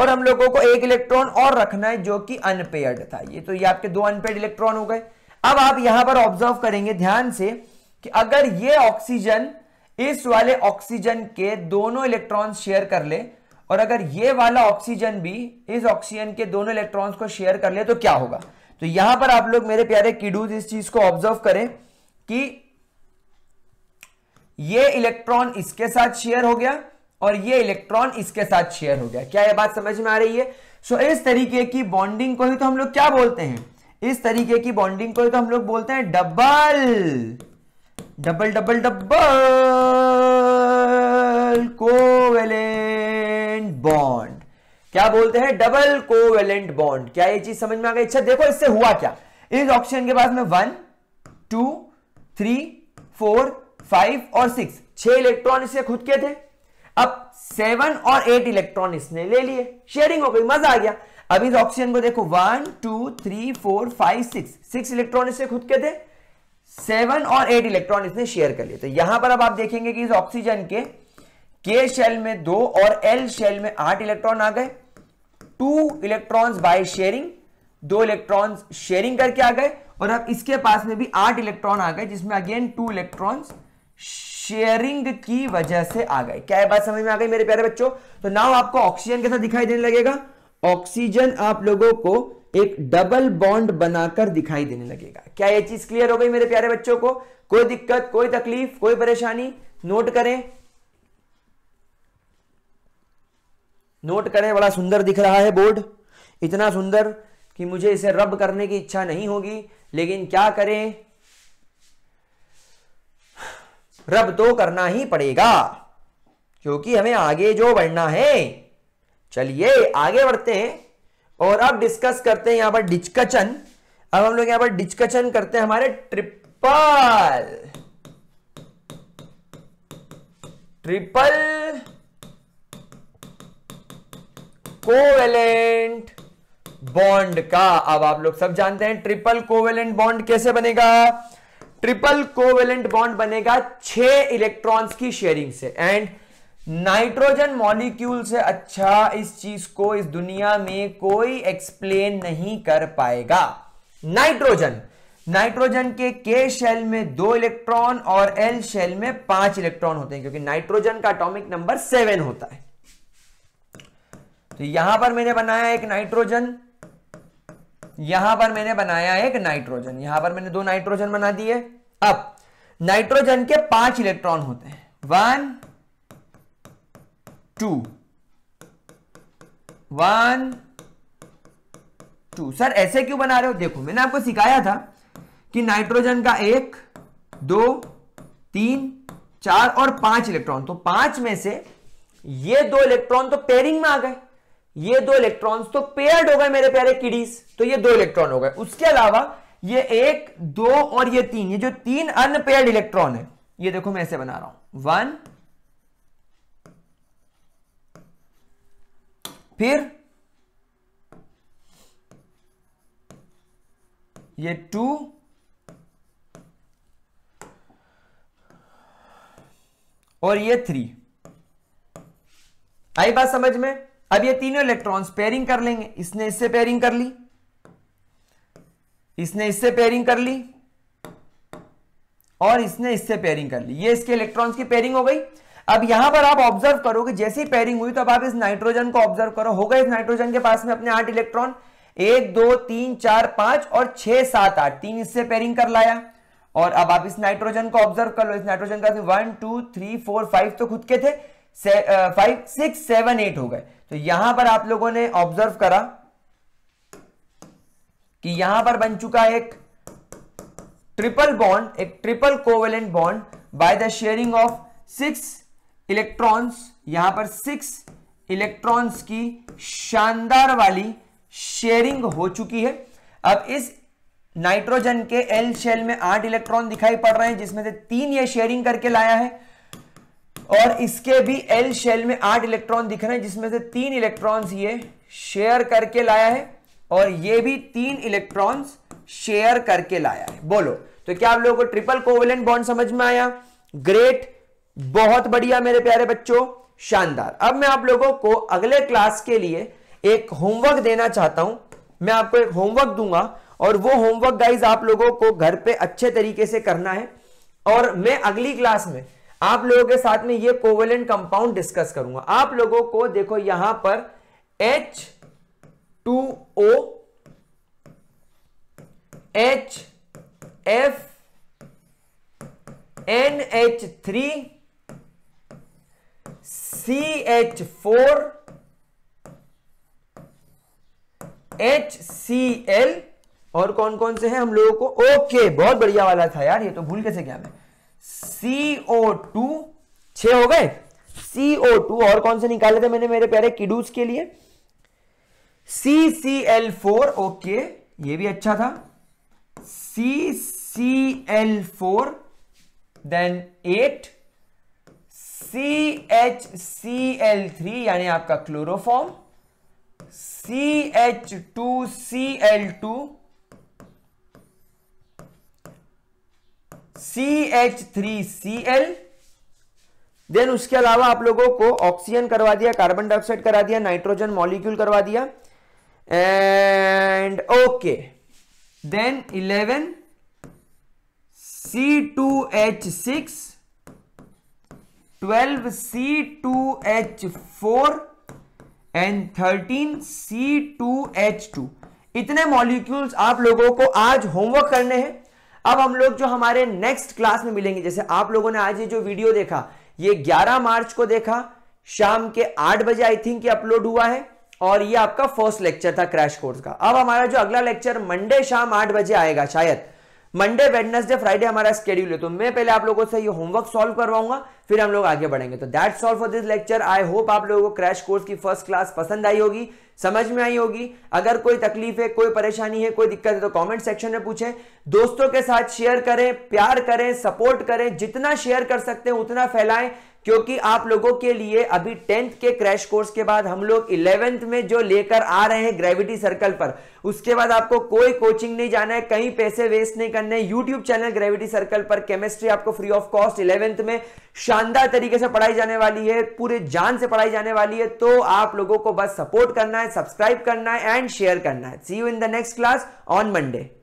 और हम लोगों को एक इलेक्ट्रॉन और रखना है जो कि अनपेयर्ड था ये तो ये आपके दो अनपेयर्ड इलेक्ट्रॉन हो गए अब आप यहां पर ऑब्जर्व करेंगे ध्यान से कि अगर ये ऑक्सीजन इस वाले ऑक्सीजन के दोनों इलेक्ट्रॉन शेयर कर ले और अगर ये वाला ऑक्सीजन भी इस ऑक्सीजन के दोनों इलेक्ट्रॉन्स को शेयर कर ले तो क्या होगा तो यहां पर आप लोग मेरे प्यारे किडूज इस चीज को ऑब्जर्व करें कि ये इलेक्ट्रॉन इसके साथ शेयर हो गया और ये इलेक्ट्रॉन इसके साथ शेयर हो गया क्या यह बात समझ में आ रही है सो so, इस तरीके की बॉन्डिंग को ही तो हम लोग क्या बोलते हैं इस तरीके की बॉन्डिंग को ही तो हम लोग बोलते हैं double double double double covalent bond क्या बोलते हैं डबल कोवेलेंट बॉन्ड क्या ये चीज समझ में आ गई अच्छा देखो इससे हुआ क्या इस ऑप्शन के बाद में one two three four five और सिक्स छह इलेक्ट्रॉन इसे खुद के थे अब सेवन और एट इलेक्ट्रॉन इसने ले लिए शेयरिंग हो गई मजा आ गया अब इस ऑक्सीजन को देखो one two three four five six six electron इसे खुद के थे सेवन और एट इलेक्ट्रॉन इसने शेयर कर लिए तो यहां पर अब आप देखेंगे कि इस ऑक्सीजन के के शेल में दो और एल शेल में आठ इलेक्ट्रॉन आ गए टू इलेक्ट्रॉन्स बाय शेयरिंग दो इलेक्ट्रॉन्स शेयरिंग करके आ गए और अब इसके पास में भी आठ इलेक्ट्रॉन आ गए जिसमें अगेन टू इलेक्ट्रॉन शेयरिंग की वजह से आ गए क्या बात समझ में आ गई मेरे प्यारे बच्चों तो नाउ आपको ऑक्सीजन के साथ दिखाई देने लगेगा ऑक्सीजन आप लोगों को एक डबल बॉन्ड बनाकर दिखाई देने लगेगा क्या ये चीज क्लियर हो गई मेरे प्यारे बच्चों को कोई दिक्कत कोई तकलीफ कोई परेशानी नोट करें नोट करें बड़ा सुंदर दिख रहा है बोर्ड इतना सुंदर कि मुझे इसे रब करने की इच्छा नहीं होगी लेकिन क्या करें रब तो करना ही पड़ेगा क्योंकि हमें आगे जो बढ़ना है चलिए आगे बढ़ते हैं और अब डिस्कस करते हैं यहां पर डिस्कशन अब हम लोग यहां पर डिस्कशन करते हैं हमारे ट्रिपल ट्रिपल कोवेलेंट बॉन्ड का अब आप लोग सब जानते हैं ट्रिपल कोवेलेंट बॉन्ड कैसे बनेगा ट्रिपल कोवेलेंट बॉन्ड बनेगा छह इलेक्ट्रॉन्स की शेयरिंग से एंड नाइट्रोजन मॉलिक्यूल से अच्छा इस चीज को इस दुनिया में कोई एक्सप्लेन नहीं कर पाएगा नाइट्रोजन नाइट्रोजन के के शेल में दो इलेक्ट्रॉन और एल शेल में पांच इलेक्ट्रॉन होते हैं क्योंकि नाइट्रोजन का एटॉमिक नंबर सेवन होता है तो यहां पर मैंने बनाया एक नाइट्रोजन यहां पर मैंने बनाया एक नाइट्रोजन यहां पर मैंने दो नाइट्रोजन बना दिए अब नाइट्रोजन के पांच इलेक्ट्रॉन होते हैं one two one two sir ऐसे क्यों बना रहे हो देखो मैंने आपको सिखाया था कि नाइट्रोजन का एक दो तीन चार और पांच इलेक्ट्रॉन तो पांच में से ये दो इलेक्ट्रॉन तो पेयरिंग में आ गए ये दो इलेक्ट्रॉन्स तो पेयर्ड हो गए मेरे प्यारे किडीज तो ये दो इलेक्ट्रॉन हो गए उसके अलावा ये एक दो और ये तीन ये जो तीन अनपेयर्ड इलेक्ट्रॉन है ये देखो मैं ऐसे बना रहा हूं वन फिर ये टू और ये थ्री आई बात समझ में अब ये तीनों इलेक्ट्रॉन्स पेयरिंग कर लेंगे इसने इससे पेयरिंग कर ली इसने इससे पेयरिंग कर ली और इसने इससे पेयरिंग कर ली ये इसके इलेक्ट्रॉन्स की पेयरिंग हो गई अब यहां पर आप ऑब्जर्व करोगे जैसे ही पेयरिंग हुई तो अब आप इस नाइट्रोजन को ऑब्जर्व करो हो गए इस नाइट्रोजन के पास में अपने आठ इलेक्ट्रॉन एक दो तीन चार पांच और छह सात आठ तीन इससे पेयरिंग कर लाया और अब आप इस नाइट्रोजन को ऑब्जर्व कर लो इस नाइट्रोजन का one two three four five तो खुद के थे फाइव सिक्स सेवन एट हो गए तो यहां पर आप लोगों ने ऑब्जर्व करा कि यहां पर बन चुका एक ट्रिपल बॉन्ड एक triple covalent bond by the sharing of six electrons यहां पर सिक्स इलेक्ट्रॉन्स की शानदार वाली शेयरिंग हो चुकी है अब इस नाइट्रोजन के एल शेल में आठ इलेक्ट्रॉन दिखाई पड़ रहे हैं जिसमें से तीन ये शेयरिंग करके लाया है और इसके भी एल शेल में आठ इलेक्ट्रॉन दिख रहे हैं जिसमें से तीन इलेक्ट्रॉन्स ये शेयर करके लाया है और ये भी तीन इलेक्ट्रॉन्स शेयर करके लाया है बोलो तो क्या आप लोगों को ट्रिपल कोवेलेंट बॉन्ड समझ में आया ग्रेट बहुत बढ़िया मेरे प्यारे बच्चों शानदार अब मैं आप लोगों को अगले क्लास के लिए एक होमवर्क देना चाहता हूं मैं आपको एक होमवर्क दूंगा और वो होमवर्क गाइज आप लोगों को घर पे अच्छे तरीके से करना है और मैं अगली क्लास में आप लोगों के साथ में ये कोवेलेंट कंपाउंड डिस्कस करूंगा आप लोगों को देखो यहां पर H two O H F N H three C H four H C L और कौन कौन से हैं हम लोगों को ओके बहुत बढ़िया वाला था यार ये तो भूल कैसे गया मैं CO2 छह हो गए CO2 और कौन से निकाले थे मैंने मेरे प्यारे किडूस के लिए CCl4 ओके ये भी अच्छा था CCl4 देन 8 CHCl3 यानी आपका chloroform CH2Cl2 C H three C L then उसके अलावा आप लोगों को ऑक्सीजन करवा दिया कार्बन डाइऑक्साइड करा दिया नाइट्रोजन मॉलिक्यूल करवा दिया and okay then eleven C two H six twelve C two H four and thirteen C two H two इतने मॉलिक्यूल्स आप लोगों को आज होमवर्क करने हैं अब हम लोग जो हमारे नेक्स्ट क्लास में मिलेंगे जैसे आप लोगों ने आज ये जो वीडियो देखा ये 11 मार्च को देखा शाम के 8 बजे आई थिंक अपलोड हुआ है और ये आपका फर्स्ट लेक्चर था क्रैश कोर्स का अब हमारा जो अगला लेक्चर मंडे शाम आठ बजे आएगा शायद मंडे वेडनेसडे फ्राइडे हमारा स्केड्यूल है तो मैं पहले आप लोगों से ये होमवर्क सॉल्व करवाऊंगा फिर हम लोग आगे बढ़ेंगे तो that solve for this lecture I hope आप लोगों को क्रैश कोर्स की फर्स्ट क्लास पसंद आई होगी समझ में आई होगी अगर कोई तकलीफ है कोई परेशानी है कोई दिक्कत है तो कमेंट सेक्शन में पूछें दोस्तों के साथ शेयर करें प्यार करें सपोर्ट करें जितना शेयर कर सकते हैं उतना फैलाएं क्योंकि आप लोगों के लिए अभी टेंथ के क्रैश कोर्स के बाद हम लोग इलेवेंथ में जो लेकर आ रहे हैं ग्रेविटी सर्कल पर उसके बाद आपको कोई कोचिंग नहीं जाना है कहीं पैसे वेस्ट नहीं करने यूट्यूब चैनल ग्रेविटी सर्कल पर केमिस्ट्री आपको फ्री ऑफ कॉस्ट इलेवेंथ में शानदार तरीके से पढ़ाई जाने वाली है पूरे जान से पढ़ाई जाने वाली है तो आप लोगों को बस सपोर्ट करना है सब्सक्राइब करना है एंड शेयर करना है see you in the next class on Monday